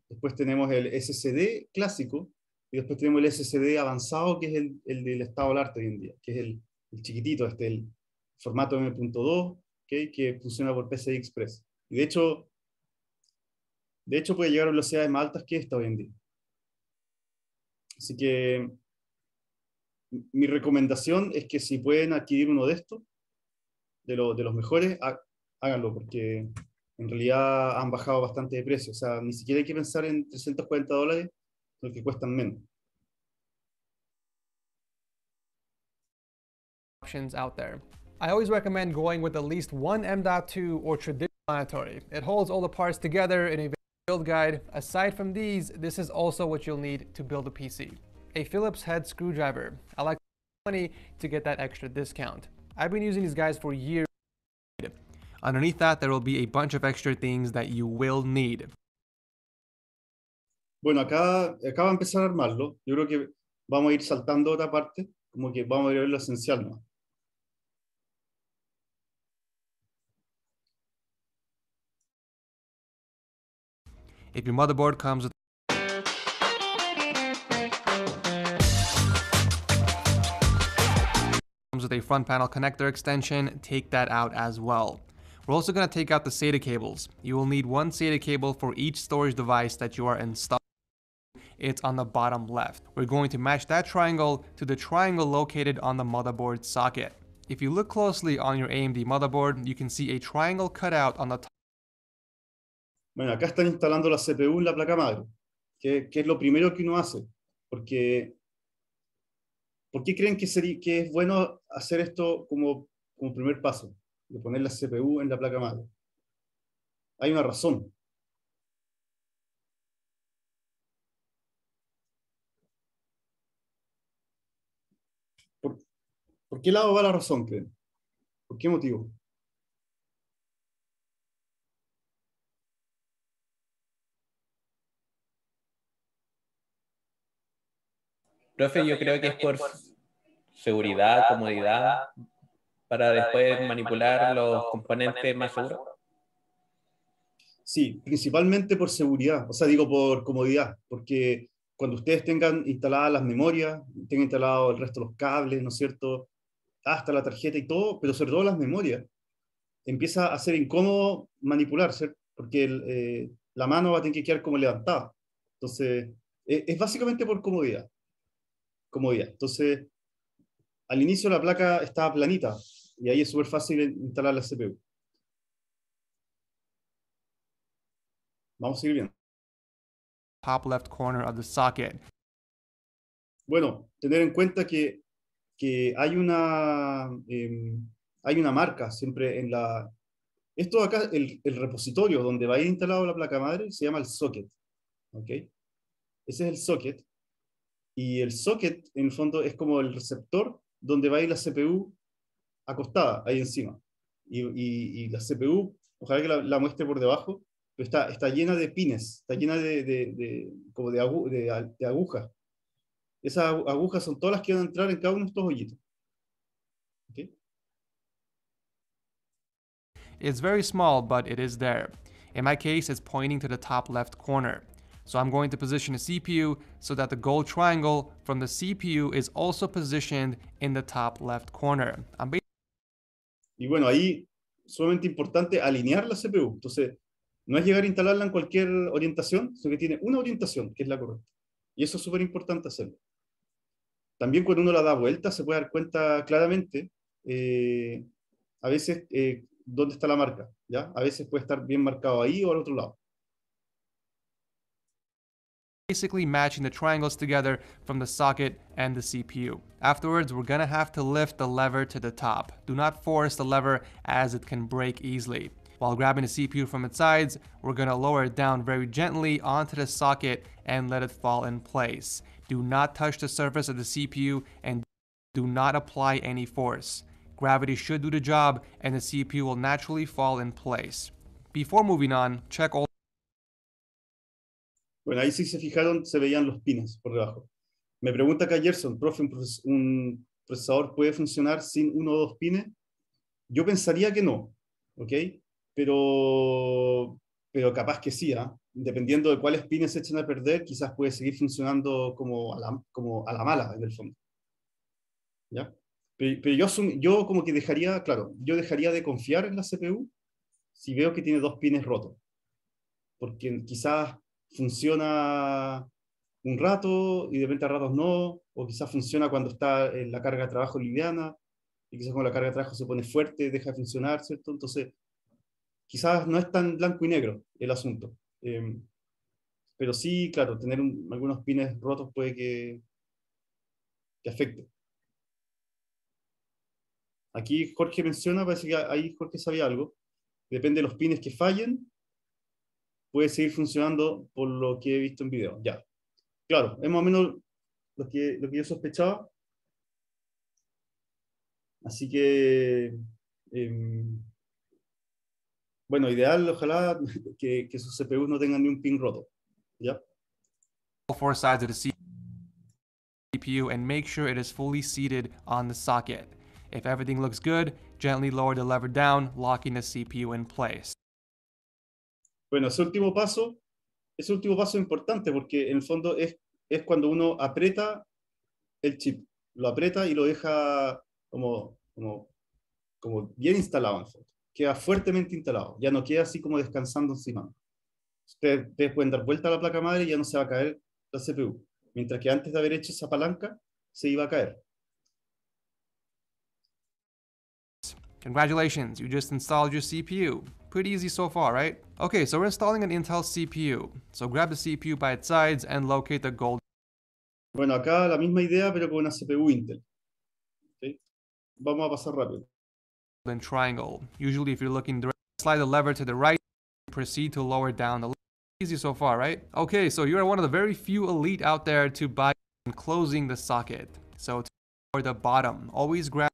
después tenemos el SSD clásico y después tenemos el SSD avanzado, que es el, del estado del arte hoy en día, que es el, chiquitito, este, el formato M.2, que funciona por PCI Express. Y de hecho, de hecho puede llegar a velocidades más altas que esta hoy en día. Así que mi recomendación es que si pueden adquirir uno de estos, de, lo, de los mejores, háganlo, porque en realidad han bajado bastante de precio. O sea, ni siquiera hay que pensar en 340 dólares, porque cuestan menos. Options out there. I always recommend going with at least one M.2 or traditional monitor. It holds all the parts together in a Build guide. Aside from these, this is also what you'll need to build a PC. A Phillips head screwdriver. I like money to get that extra discount. I've been using these guys for years. Underneath that, there will be a bunch of extra things that you will need. Bueno, acá, acaba de empezar a armarlo. Yo creo que vamos a ir saltando otra parte, como que vamos a ver lo esencial. ¿no? if your motherboard comes with comes with a front panel connector extension, take that out as well. We're also going to take out the SATA cables. You will need one SATA cable for each storage device that you are installing. It's on the bottom left. We're going to match that triangle to the triangle located on the motherboard socket. If you look closely on your AMD motherboard, you can see a triangle cutout on the top Bueno, acá están instalando la CPU en la placa madre, que, es lo primero que uno hace, porque ¿por qué creen que, sería, es bueno hacer esto como, como primer paso, de poner la CPU en la placa madre? Hay una razón, ¿Por qué lado va la razón, creen? ¿Por qué motivo? Profe, yo creo que es por seguridad, comodidad, para después manipular los componentes más seguros. Sí, principalmente por seguridad, o sea, digo por comodidad, porque cuando ustedes tengan instaladas las memorias, tengan instalado el resto de los cables, ¿no es cierto? Hasta la tarjeta y todo, pero sobre todo las memorias, empieza a ser incómodo manipular, Porque eh, la mano va a tener que quedar como levantada. Entonces, e, es básicamente por comodidad comodidad. Entonces, al inicio la placa estaba planita y ahí es súper fácil instalar la CPU. Vamos a seguir viendo. Top left corner of the socket. Bueno, tener en cuenta que, que hay, una, em, hay una marca siempre en la... Esto acá, el, el, repositorio donde va a ir instalado la placa madre, se llama el socket. Ese es el socket. Y el socket, en el fondo, es como el receptor donde va a ir la CPU acostada, ahí encima. Y, y, la CPU, ojalá que la, muestre por debajo, está, está llena de pines, está llena de, como de, agujas. Esas agujas son todas las que van a entrar en cada uno de estos hoyitos. Okay. very small, but it is there. In my case, it's pointing to the top left corner. So I'm going to position a CPU so that the gold triangle from the CPU is also positioned in the top left corner. y bueno, ahí sumamente importante alinear la CPU. Entonces, no es llegar a instalarla en cualquier orientación, sino que tiene una orientación, que es la correcta. Y eso es súper importante hacerlo. También cuando uno la da vuelta, se puede dar cuenta claramente, eh, a veces, eh, dónde está la marca. ¿ya? A veces puede estar bien marcado ahí o al otro lado. basically matching the triangles together from the socket and the CPU. Afterwards, we're gonna have to lift the lever to the top. Do not force the lever as it can break easily. While grabbing the CPU from its sides, we're gonna lower it down very gently onto the socket and let it fall in place. Do not touch the surface of the CPU and do not apply any force. Gravity should do the job and the CPU will naturally fall in place. Before moving on, check all Bueno, ahí sí se fijaron, se veían los pines por debajo. Me pregunta acá Gerson, profe, ¿un, procesador puede funcionar sin uno o dos pines? Yo pensaría que no, ¿ok? Pero, pero capaz que sí, ¿ah? dependiendo de cuáles pines se echan a perder, quizás puede seguir funcionando como a la, como a la mala, en el fondo. ¿Ya? Pero, yo, yo como que dejaría, claro, yo dejaría de confiar en la CPU si veo que tiene dos pines rotos. Porque quizás funciona un rato y de repente a ratos no, o quizás funciona cuando está en la carga de trabajo liviana y quizás cuando la carga de trabajo se pone fuerte deja de funcionar, ¿cierto? Entonces, quizás no es tan blanco y negro el asunto. Em, pero sí, claro, tener algunos pines rotos puede que, que afecte. Aquí Jorge menciona, parece que ahí Jorge sabía algo. Depende de los pines que fallen, puede seguir funcionando por lo que he visto en video. Ya. Claro, es más o menos lo que, lo que yo sospechaba. Así que, em, bueno, ideal, ojalá <laughs> que, que, sus CPUs no tengan ni un pin roto. ¿Ya? Four sides of the CPU and make sure it is fully seated on the socket. If everything looks good, gently lower the lever down, locking the CPU in place. Bueno, ese último paso, ese último paso es importante porque en el fondo es, es cuando uno aprieta el chip, lo aprieta y lo deja como, como, bien instalado en el fondo. Queda fuertemente instalado, ya no queda así como descansando encima. Ustedes, pueden dar vuelta a la placa madre y ya no se va a caer la CPU. Mientras que antes de haber hecho esa palanca, se iba a caer. Congratulations, you just installed your CPU. Pretty easy so far, right? Okay, so we're installing an Intel CPU. So grab the CPU by its sides and locate the gold. Bueno, acá la misma idea, pero con una CPU Intel. Okay. Vamos a pasar rápido. Then triangle. Usually if you're looking direct, slide the lever to the right, proceed to lower down the Easy so far, right? Okay, so you are one of the very few elite out there to buy and closing the socket. So for the bottom, always grab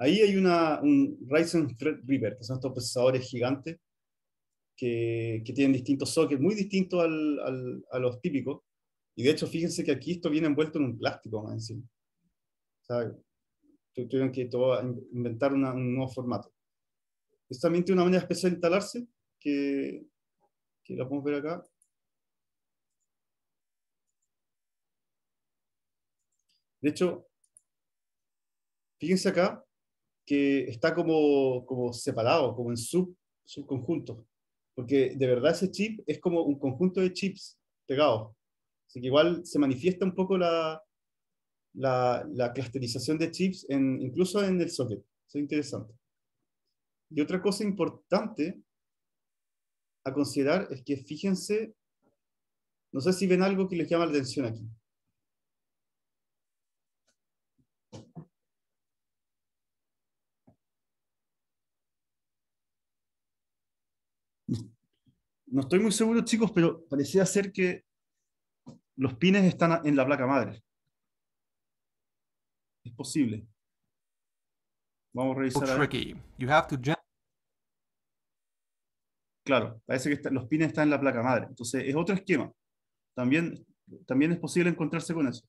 Ahí hay una, un Ryzen Threadripper, que son estos procesadores gigantes que, tienen distintos sockets, muy distintos al, al, a los típicos. Y de hecho, fíjense que aquí esto viene envuelto en un plástico más encima. O sea, tuvieron que todo, inventar un nuevo formato. Esto también tiene una manera especial de instalarse, que, que la podemos ver acá. De hecho, fíjense acá que está como, como separado, como en sub, subconjuntos porque de verdad ese chip es como un conjunto de chips pegados. Así que igual se manifiesta un poco la, la, la clusterización de chips, en, incluso en el socket. Eso es interesante. Y otra cosa importante a considerar es que fíjense, no sé si ven algo que les llama la atención aquí. no estoy muy seguro, chicos, pero parecía ser que los pines están en la placa madre. Es posible. Vamos a revisar. Claro, parece que los pines están en la placa madre. Entonces, es otro esquema. También, también es posible encontrarse con eso.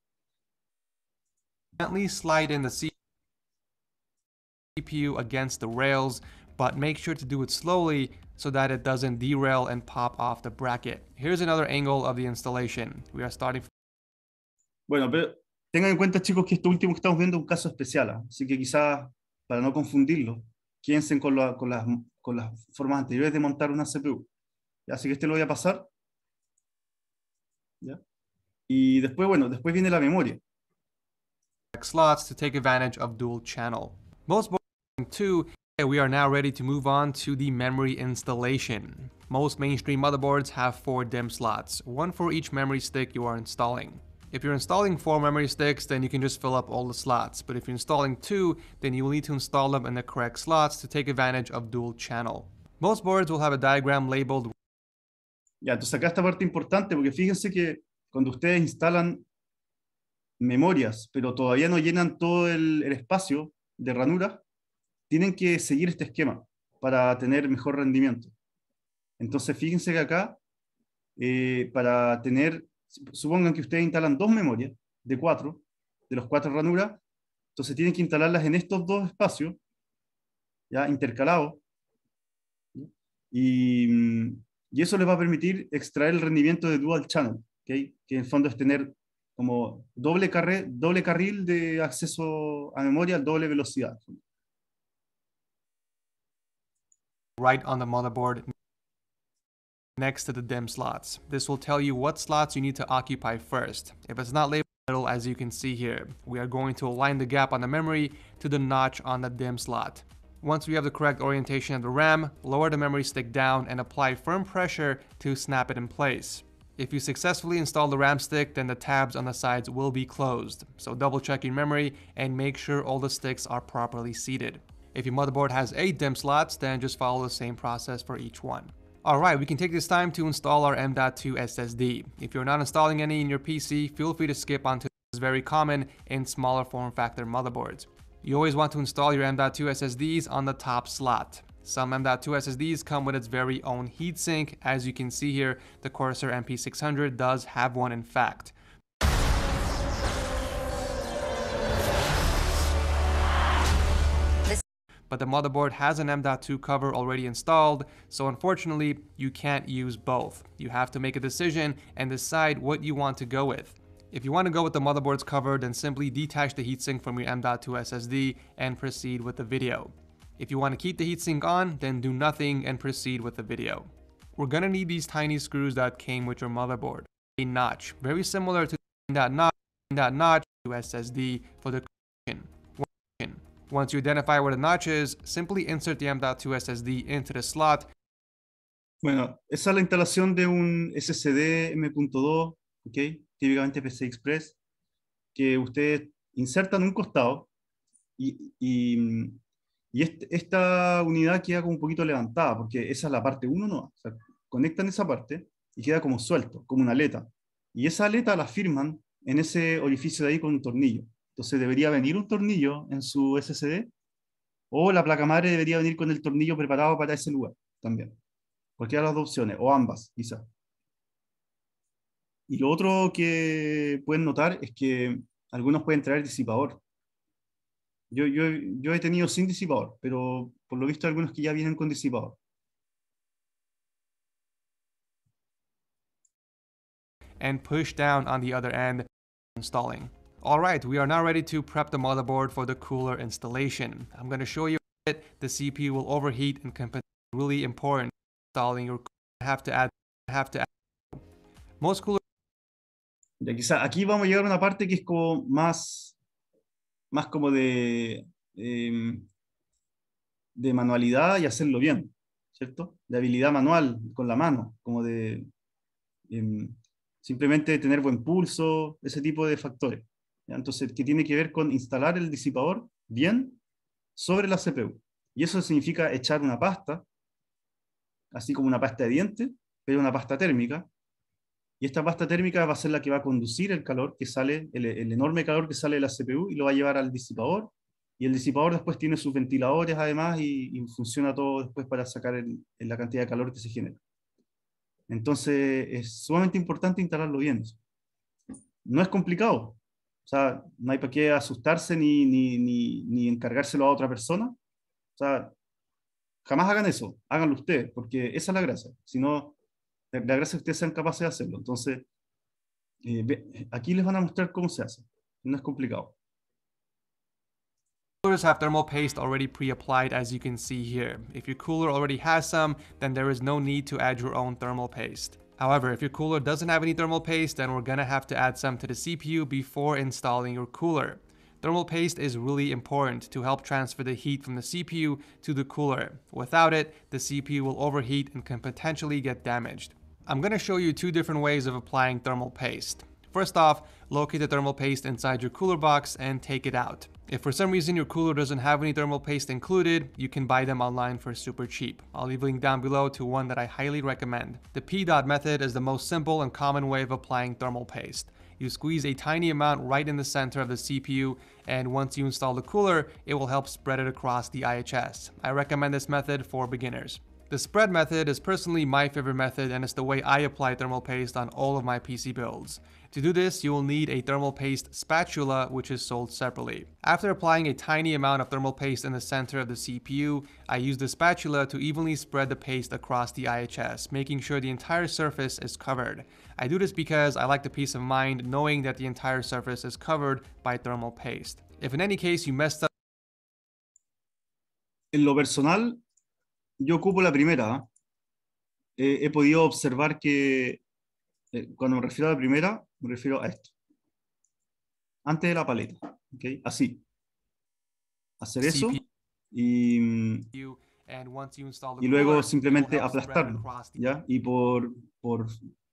Gently slide in the CPU against the rails but make sure to do it slowly so that it doesn't derail and pop off the bracket. Here's another angle of the installation. We are starting. Bueno, pero tengan en cuenta, chicos, que esto último que estamos viendo es un caso especial, ¿ah? así que quizá para no confundirlo, quédense con, la, con, las, con las formas anteriores de montar una CPU. Así que este lo voy a pasar. ¿Ya? Y después, bueno, después viene la memoria. Slots to take advantage of dual channel. Most boards 2 Okay, we are now ready to move on to the memory installation. Most mainstream motherboards have four DIMM slots, one for each memory stick you are installing. If you're installing four memory sticks, then you can just fill up all the slots, but if you're installing two, then you will need to install them in the correct slots to take advantage of dual channel. Most boards will have a diagram labeled. Yeah, entonces acá esta parte importante, porque fíjense que cuando ustedes instalan memorias, pero todavía no llenan todo el, el espacio de ranura, tienen que seguir este esquema para tener mejor rendimiento. Entonces, fíjense que acá, eh, para tener, supongan que ustedes instalan dos memorias de cuatro, de los cuatro ranuras, entonces tienen que instalarlas en estos dos espacios, ya intercalados, y, eso les va a permitir extraer el rendimiento de dual channel, que en fondo es tener como doble, doble carril de acceso a memoria doble velocidad. right on the motherboard next to the DIMM slots. This will tell you what slots you need to occupy first. If it's not labeled as you can see here, we are going to align the gap on the memory to the notch on the DIMM slot. Once we have the correct orientation of the RAM, lower the memory stick down and apply firm pressure to snap it in place. If you successfully install the RAM stick, then the tabs on the sides will be closed. So double check your memory and make sure all the sticks are properly seated. If your motherboard has 8 DIMM slots, then just follow the same process for each one. Alright, we can take this time to install our M.2 SSD. If you're not installing any in your PC, feel free to skip onto this very common in smaller form factor motherboards. You always want to install your M.2 SSDs on the top slot. Some M.2 SSDs come with its very own heatsink. As you can see here, the Corsair MP600 does have one in fact. but the motherboard has an M.2 cover already installed, so unfortunately, you can't use both. You have to make a decision and decide what you want to go with. If you want to go with the motherboard's cover, then simply detach the heatsink from your M.2 SSD and proceed with the video. If you want to keep the heatsink on, then do nothing and proceed with the video. We're gonna need these tiny screws that came with your motherboard. A notch, very similar to that notch, that notch to SSD for the Once you identify where the notch is, simply insert the M.2 SSD into the slot. Bueno, esa es la instalación de un SSD M.2, ¿ok? típicamente pc Express, que ustedes insertan un costado y, y, y esta unidad queda como un poquito levantada, porque esa es la parte 1, ¿no? O sea, conectan esa parte y queda como suelto, como una aleta. Y esa aleta la firman en ese orificio de ahí con un tornillo. Entonces debería venir un tornillo en su SSD o la placa madre debería venir con el tornillo preparado para ese lugar también. Cualquiera de las dos opciones, o ambas, quizá. Y lo otro que pueden notar es que algunos pueden traer disipador. Yo, yo, yo he tenido sin disipador, pero por lo visto algunos que ya vienen con disipador. And push down on the other end, installing. All right, we are now ready to prep the motherboard for the cooler installation. I'm going to show you that the CPU will overheat and can be really important installing your have to add have to add. Most cooler... ya quizá aquí vamos a llegar a una parte que es como más, más como de, em, de manualidad y hacerlo bien, ¿cierto? De habilidad manual con la mano, como de em, simplemente tener buen pulso, ese tipo de factores. Entonces, que tiene que ver con instalar el disipador bien sobre la CPU. Y eso significa echar una pasta, así como una pasta de dientes, pero una pasta térmica. Y esta pasta térmica va a ser la que va a conducir el calor que sale, el, enorme calor que sale de la CPU y lo va a llevar al disipador. Y el disipador después tiene sus ventiladores además y, funciona todo después para sacar la cantidad de calor que se genera. Entonces es sumamente importante instalarlo bien. No es complicado, o sea, no hay para qué asustarse ni, ni, ni, ni encargárselo a otra persona. O sea, jamás hagan eso, háganlo usted, porque esa es la gracia. Si no, la, gracia es que ustedes sean capaces de hacerlo. Entonces, eh, aquí les van a mostrar cómo se hace. No es complicado. Coolers have thermal paste already pre-applied as you can see here. If your cooler already has some, then there is no need to add your own thermal paste. However, if your cooler doesn't have any thermal paste, then we're gonna have to add some to the CPU before installing your cooler. Thermal paste is really important to help transfer the heat from the CPU to the cooler. Without it, the CPU will overheat and can potentially get damaged. I'm gonna show you two different ways of applying thermal paste. First off, locate the thermal paste inside your cooler box and take it out. If for some reason your cooler doesn't have any thermal paste included, you can buy them online for super cheap. I'll leave a link down below to one that I highly recommend. The P-Dot method is the most simple and common way of applying thermal paste. You squeeze a tiny amount right in the center of the CPU, and once you install the cooler, it will help spread it across the IHS. I recommend this method for beginners. The spread method is personally my favorite method and it's the way I apply thermal paste on all of my PC builds. To do this, you will need a thermal paste spatula, which is sold separately. After applying a tiny amount of thermal paste in the center of the CPU, I use the spatula to evenly spread the paste across the IHS, making sure the entire surface is covered. I do this because I like the peace of mind knowing that the entire surface is covered by thermal paste. If in any case you messed up... En lo personal, yo ocupo la primera. Eh, eh he podido observar que, eh, cuando me refiero a la primera, Me refiero a esto. Antes de la paleta. ¿okay? Así. Hacer eso y, y luego simplemente aplastarlo. ¿ya? Y por, por,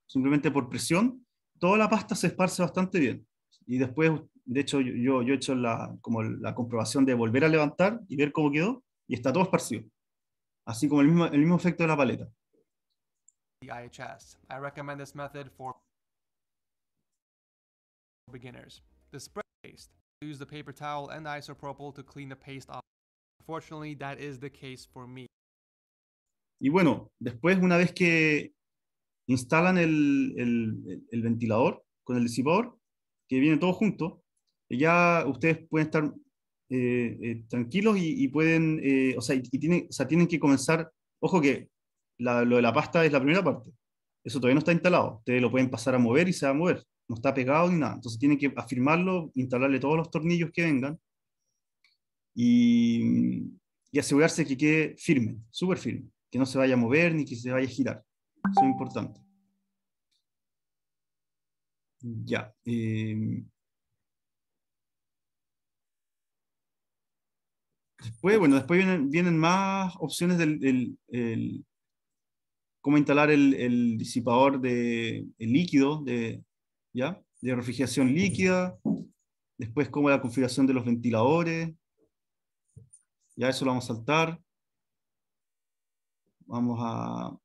simplemente por presión, toda la pasta se esparce bastante bien. Y después, de hecho, yo, yo he hecho la, como la comprobación de volver a levantar y ver cómo quedó y está todo esparcido. Así como el mismo, el mismo efecto de la paleta. IHS. I recommend this method for beginners. is the case for Y bueno, después una vez que instalan el, ventilador con el disipador, que viene todo junto, ya ustedes pueden estar eh, eh, tranquilos y, pueden, eh, o, sea, tienen, que comenzar, ojo que lo de la pasta es la primera parte, eso todavía no está instalado, ustedes lo pueden pasar a mover y se va a mover no está pegado ni nada. Entonces tiene que afirmarlo, instalarle todos los tornillos que vengan y, asegurarse que quede firme, súper firme, que no se vaya a mover ni que se vaya a girar. Eso es importante. Ya. Eh, después, bueno, después vienen, más opciones del, cómo instalar el, disipador de líquido de, ¿ya? De refrigeración líquida, después cómo la configuración de los ventiladores, ya eso lo vamos a saltar. Vamos a...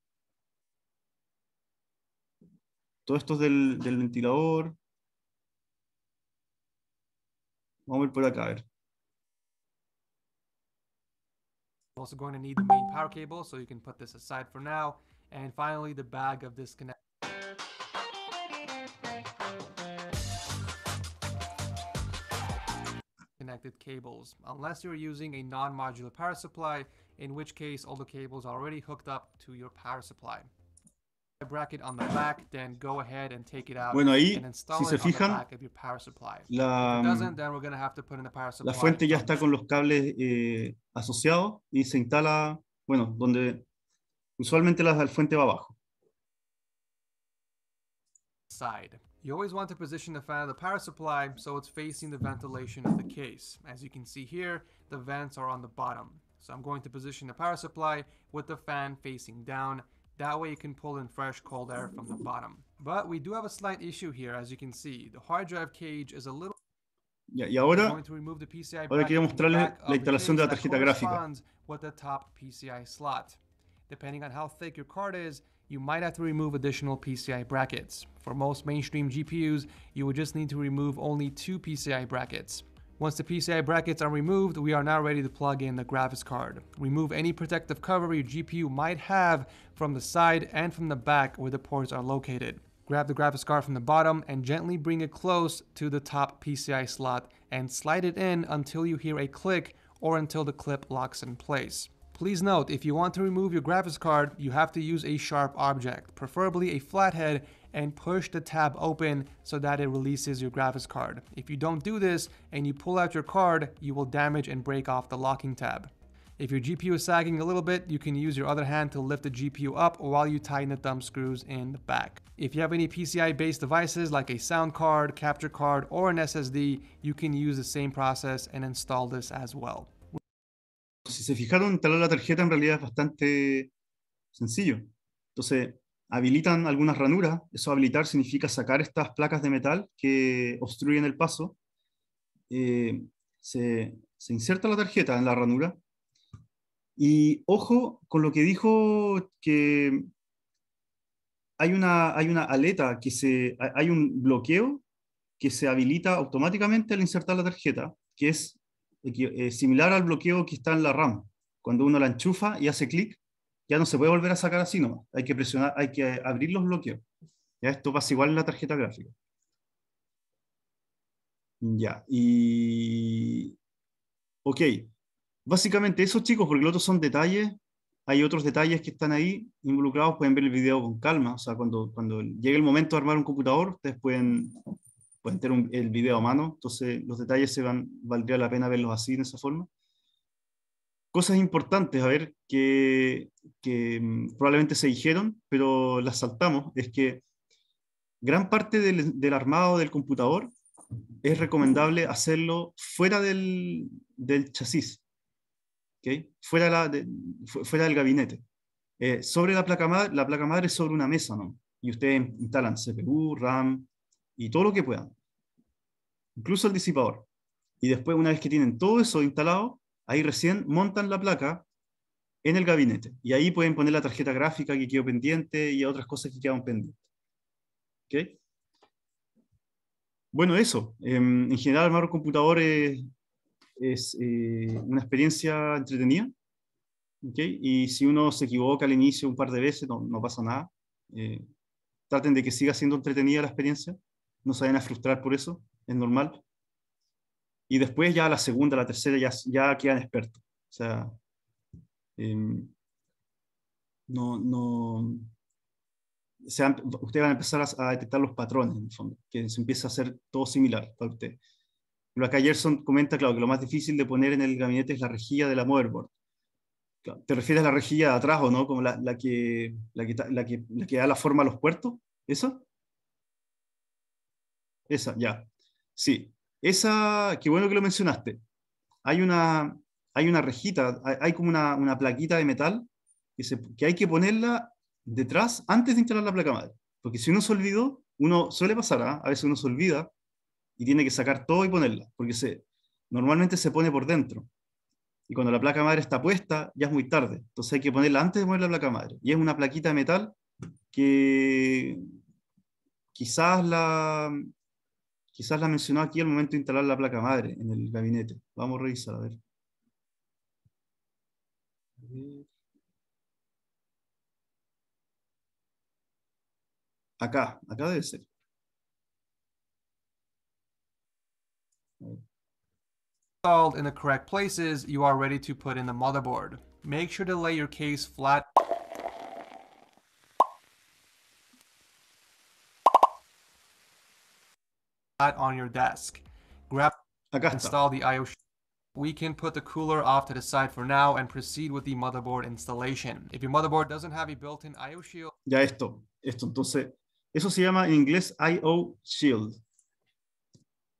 Todo esto es del, del ventilador. Vamos a ir por acá, a ver. Also going to need the main power cable, so you can put this aside for now. And finally, the bag of disconnect. connected cables, unless you're using a non-modular power supply, in which case all the cables are already hooked up to your power supply. Bracket on the back, then go ahead and take it out bueno, ahí, and install si it se fijan, la, la fuente ya está con los cables eh, asociados y se instala, bueno, donde usualmente la fuente va abajo. Side. You always want to position the fan of the power supply so it's facing the ventilation of the case. As you can see here, the vents are on the bottom. So I'm going to position the power supply with the fan facing down. That way you can pull in fresh cold air from the bottom. But we do have a slight issue here, as you can see. The hard drive cage is a little Yeah. y ahora, ahora quiero mostrarles la instalación de la tarjeta gráfica. Depending on how thick your card is, you might have to remove additional PCI brackets. For most mainstream GPUs, you will just need to remove only two PCI brackets. Once the PCI brackets are removed, we are now ready to plug in the graphics card. Remove any protective cover your GPU might have from the side and from the back where the ports are located. Grab the graphics card from the bottom and gently bring it close to the top PCI slot and slide it in until you hear a click or until the clip locks in place. Please note, if you want to remove your graphics card, you have to use a sharp object, preferably a flathead, and push the tab open so that it releases your graphics card. If you don't do this and you pull out your card, you will damage and break off the locking tab. If your GPU is sagging a little bit, you can use your other hand to lift the GPU up while you tighten the thumb screws in the back. If you have any PCI based devices like a sound card, capture card, or an SSD, you can use the same process and install this as well. si se fijaron, instalar la tarjeta en realidad es bastante sencillo. Entonces, habilitan algunas ranuras. Eso habilitar significa sacar estas placas de metal que obstruyen el paso. Eh, se, inserta la tarjeta en la ranura. Y ojo con lo que dijo que hay una, hay una aleta que se, hay un bloqueo que se habilita automáticamente al insertar la tarjeta, que es eh, similar al bloqueo que está en la RAM. Cuando uno la enchufa y hace clic, ya no se puede volver a sacar así nomás. Hay que presionar, hay que abrir los bloqueos. esto pasa igual en la tarjeta gráfica. Ya, y... Ok, básicamente eso chicos, porque los otros son detalles, hay otros detalles que están ahí involucrados, pueden ver el video con calma, o sea, cuando, cuando llegue el momento de armar un computador, ustedes pueden pueden tener el video a mano, entonces los detalles se van, valdría la pena verlos así, de esa forma. Cosas importantes, a ver, que, mm, probablemente se dijeron, pero las saltamos, es que gran parte del, armado del computador es recomendable hacerlo fuera del, chasis, fuera, la, fuera del gabinete. Eh, sobre la placa madre, la placa madre es sobre una mesa, ¿no? Y ustedes instalan CPU, RAM, y todo lo que puedan, incluso el disipador. Y después, una vez que tienen todo eso instalado, ahí recién montan la placa en el gabinete. Y ahí pueden poner la tarjeta gráfica que quedó pendiente y otras cosas que quedaron pendientes. ¿ok? Bueno, eso. Em, en general, armar un computador es, eh, una experiencia entretenida. ¿ok? Y si uno se equivoca al inicio un par de veces, no, pasa nada. Eh, traten de que siga siendo entretenida la experiencia no se vayan a frustrar por eso, es normal. Y después ya la segunda, la tercera, ya, ya quedan expertos. O sea, em, no, no, ustedes van a empezar a, detectar los patrones, que se empieza a hacer todo similar usted. Lo que son, comenta, claro, que lo más difícil de poner en el gabinete es la rejilla de la motherboard. ¿Te refieres a la rejilla de atrás o no? Como la, que, la, que, la, la da la forma a los puertos, ¿eso? Esa, ya. Sí. Esa, qué bueno que lo mencionaste. Hay una, hay una rejita, hay, como una, una, plaquita de metal que, hay que ponerla detrás antes de instalar la placa madre. Porque si uno se olvidó, uno suele pasar, ¿ah? a veces uno se olvida y tiene que sacar todo y ponerla, porque se, normalmente se pone por dentro. Y cuando la placa madre está puesta, ya es muy tarde. Entonces hay que ponerla antes de poner la placa madre. Y es una plaquita de metal que quizás la, Quizás la mencionó aquí al momento de instalar la placa madre en el gabinete. Vamos a revisar, a ver. Acá, acá debe ser. Installed in the correct places, you are ready to put in the motherboard. Make sure to lay your case flat on your desk. Grab install the IO. We can put the cooler off to the side for now and proceed with the motherboard installation. If your motherboard doesn't have a built-in IO shield. Ya esto, esto entonces, eso se llama en inglés IO shield.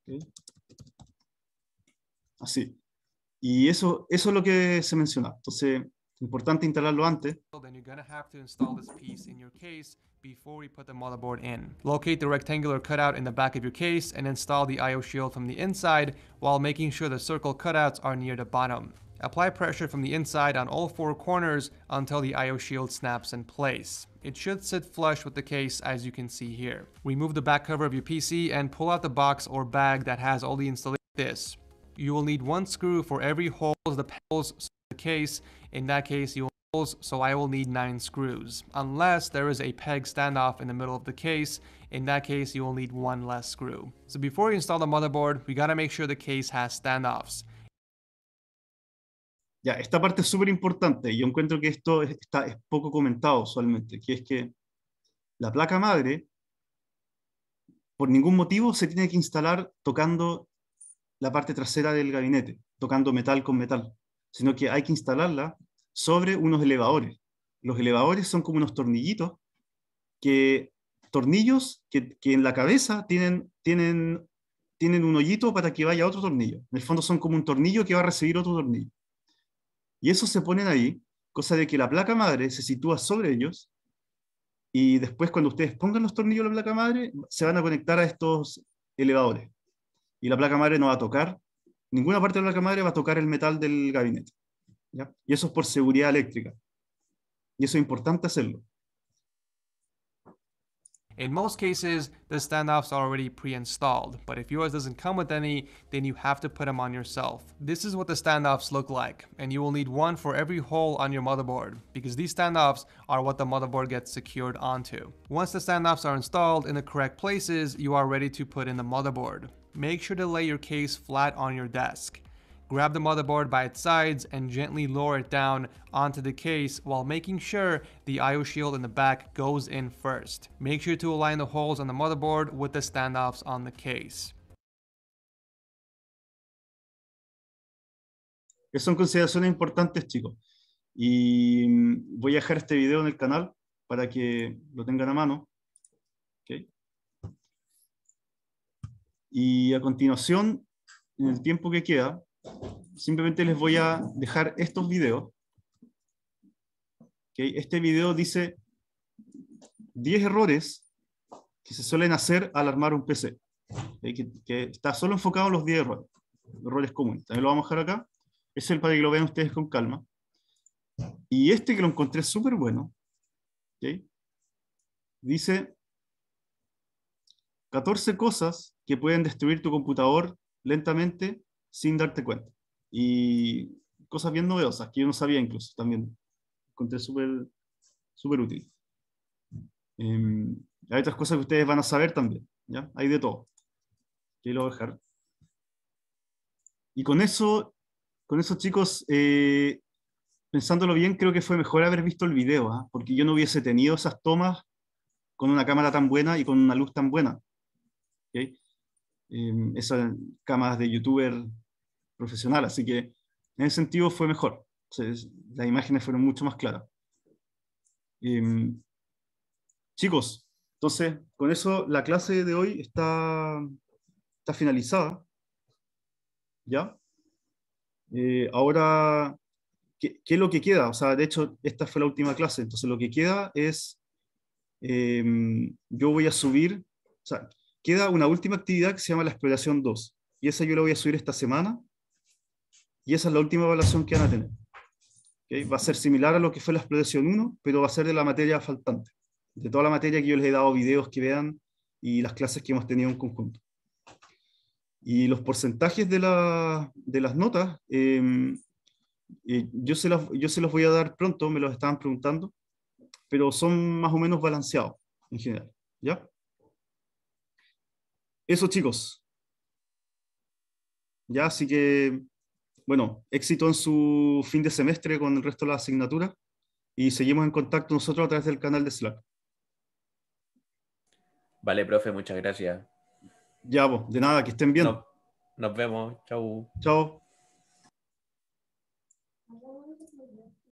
Okay. Así. Y eso, eso es lo que se menciona. Entonces, importante instalarlo antes. Then you're gonna have to install this piece in your case before we put the motherboard in. Locate the rectangular cutout in the back of your case and install the IO shield from the inside while making sure the circle cutouts are near the bottom. Apply pressure from the inside on all four corners until the IO shield snaps in place. It should sit flush with the case as you can see here. Remove the back cover of your PC and pull out the box or bag that has all the installation. This. You will need one screw for every hole the panels the case. In that case, you will so I will need 9 screws, unless there is a peg standoff in the middle of the case, in that case you will need one less screw. So before you install the motherboard, we gotta make sure the case has standoffs. Ya, esta parte es súper importante, yo encuentro que esto está, es poco comentado usualmente, que es que la placa madre, por ningún motivo se tiene que instalar tocando la parte trasera del gabinete, tocando metal con metal, sino que hay que instalarla sobre unos elevadores. Los elevadores son como unos tornillitos, que, tornillos que, en la cabeza tienen, tienen, tienen un hoyito para que vaya otro tornillo. En el fondo son como un tornillo que va a recibir otro tornillo. Y esos se ponen ahí, cosa de que la placa madre se sitúa sobre ellos y después cuando ustedes pongan los tornillos en la placa madre, se van a conectar a estos elevadores. Y la placa madre no va a tocar, ninguna parte de la placa madre va a tocar el metal del gabinete. ¿ya? Y eso es por seguridad eléctrica. Y eso es importante hacerlo. In most cases, the standoffs are already pre-installed, but if yours doesn't come with any, then you have to put them on yourself. This is what the standoffs look like, and you will need one for every hole on your motherboard, because these standoffs are what the motherboard gets secured onto. Once the standoffs are installed in the correct places, you are ready to put in the motherboard. Make sure to lay your case flat on your desk grab the motherboard by its sides and gently lower it down onto the case while making sure the IO shield in the back goes in first. Make sure to align the holes on the motherboard with the standoffs on the case. Que son consideraciones importantes, chicos. Y mm, voy a dejar este video en el canal para que lo tengan a mano. Okay. Y a continuación, en el tiempo que queda, simplemente les voy a dejar estos videos. que Este video dice 10 errores que se suelen hacer al armar un PC, que, está solo enfocado en los 10 errores, comunes. También lo vamos a dejar acá. Es el para que lo vean ustedes con calma. Y este que lo encontré súper bueno, dice 14 cosas que pueden destruir tu computador lentamente sin darte cuenta. Y cosas bien novedosas que yo no sabía incluso también. Encontré súper súper útil. Em, hay otras cosas que ustedes van a saber también. ¿ya? Hay de todo. quiero dejar. Y con eso, con eso chicos, eh, pensándolo bien, creo que fue mejor haber visto el video, ¿ah? porque yo no hubiese tenido esas tomas con una cámara tan buena y con una luz tan buena. Em, esas cámaras de youtuber profesional, así que en ese sentido fue mejor. las imágenes fueron mucho más claras. Em, chicos, entonces, con eso la clase de hoy está, está finalizada. ¿Ya? Eh, ahora, ¿qué, es lo que queda? O sea, de hecho, esta fue la última clase, entonces lo que queda es, em, yo voy a subir, o sea, queda una última actividad que se llama la exploración 2, y esa yo la voy a subir esta semana y esa es la última evaluación que van a tener. Va a ser similar a lo que fue la exploración 1, pero va a ser de la materia faltante, de toda la materia que yo les he dado videos que vean y las clases que hemos tenido en conjunto. Y los porcentajes de, las notas, em, eh, yo, se yo se los voy a dar pronto, me los estaban preguntando, pero son más o menos balanceados en general. ¿Ya? Eso chicos. Ya, así que bueno, éxito en su fin de semestre con el resto de la asignatura y seguimos en contacto nosotros a través del canal de Slack. Vale, profe, muchas gracias. Ya, vos, pues, de nada, que estén bien. nos vemos, chau. Chao.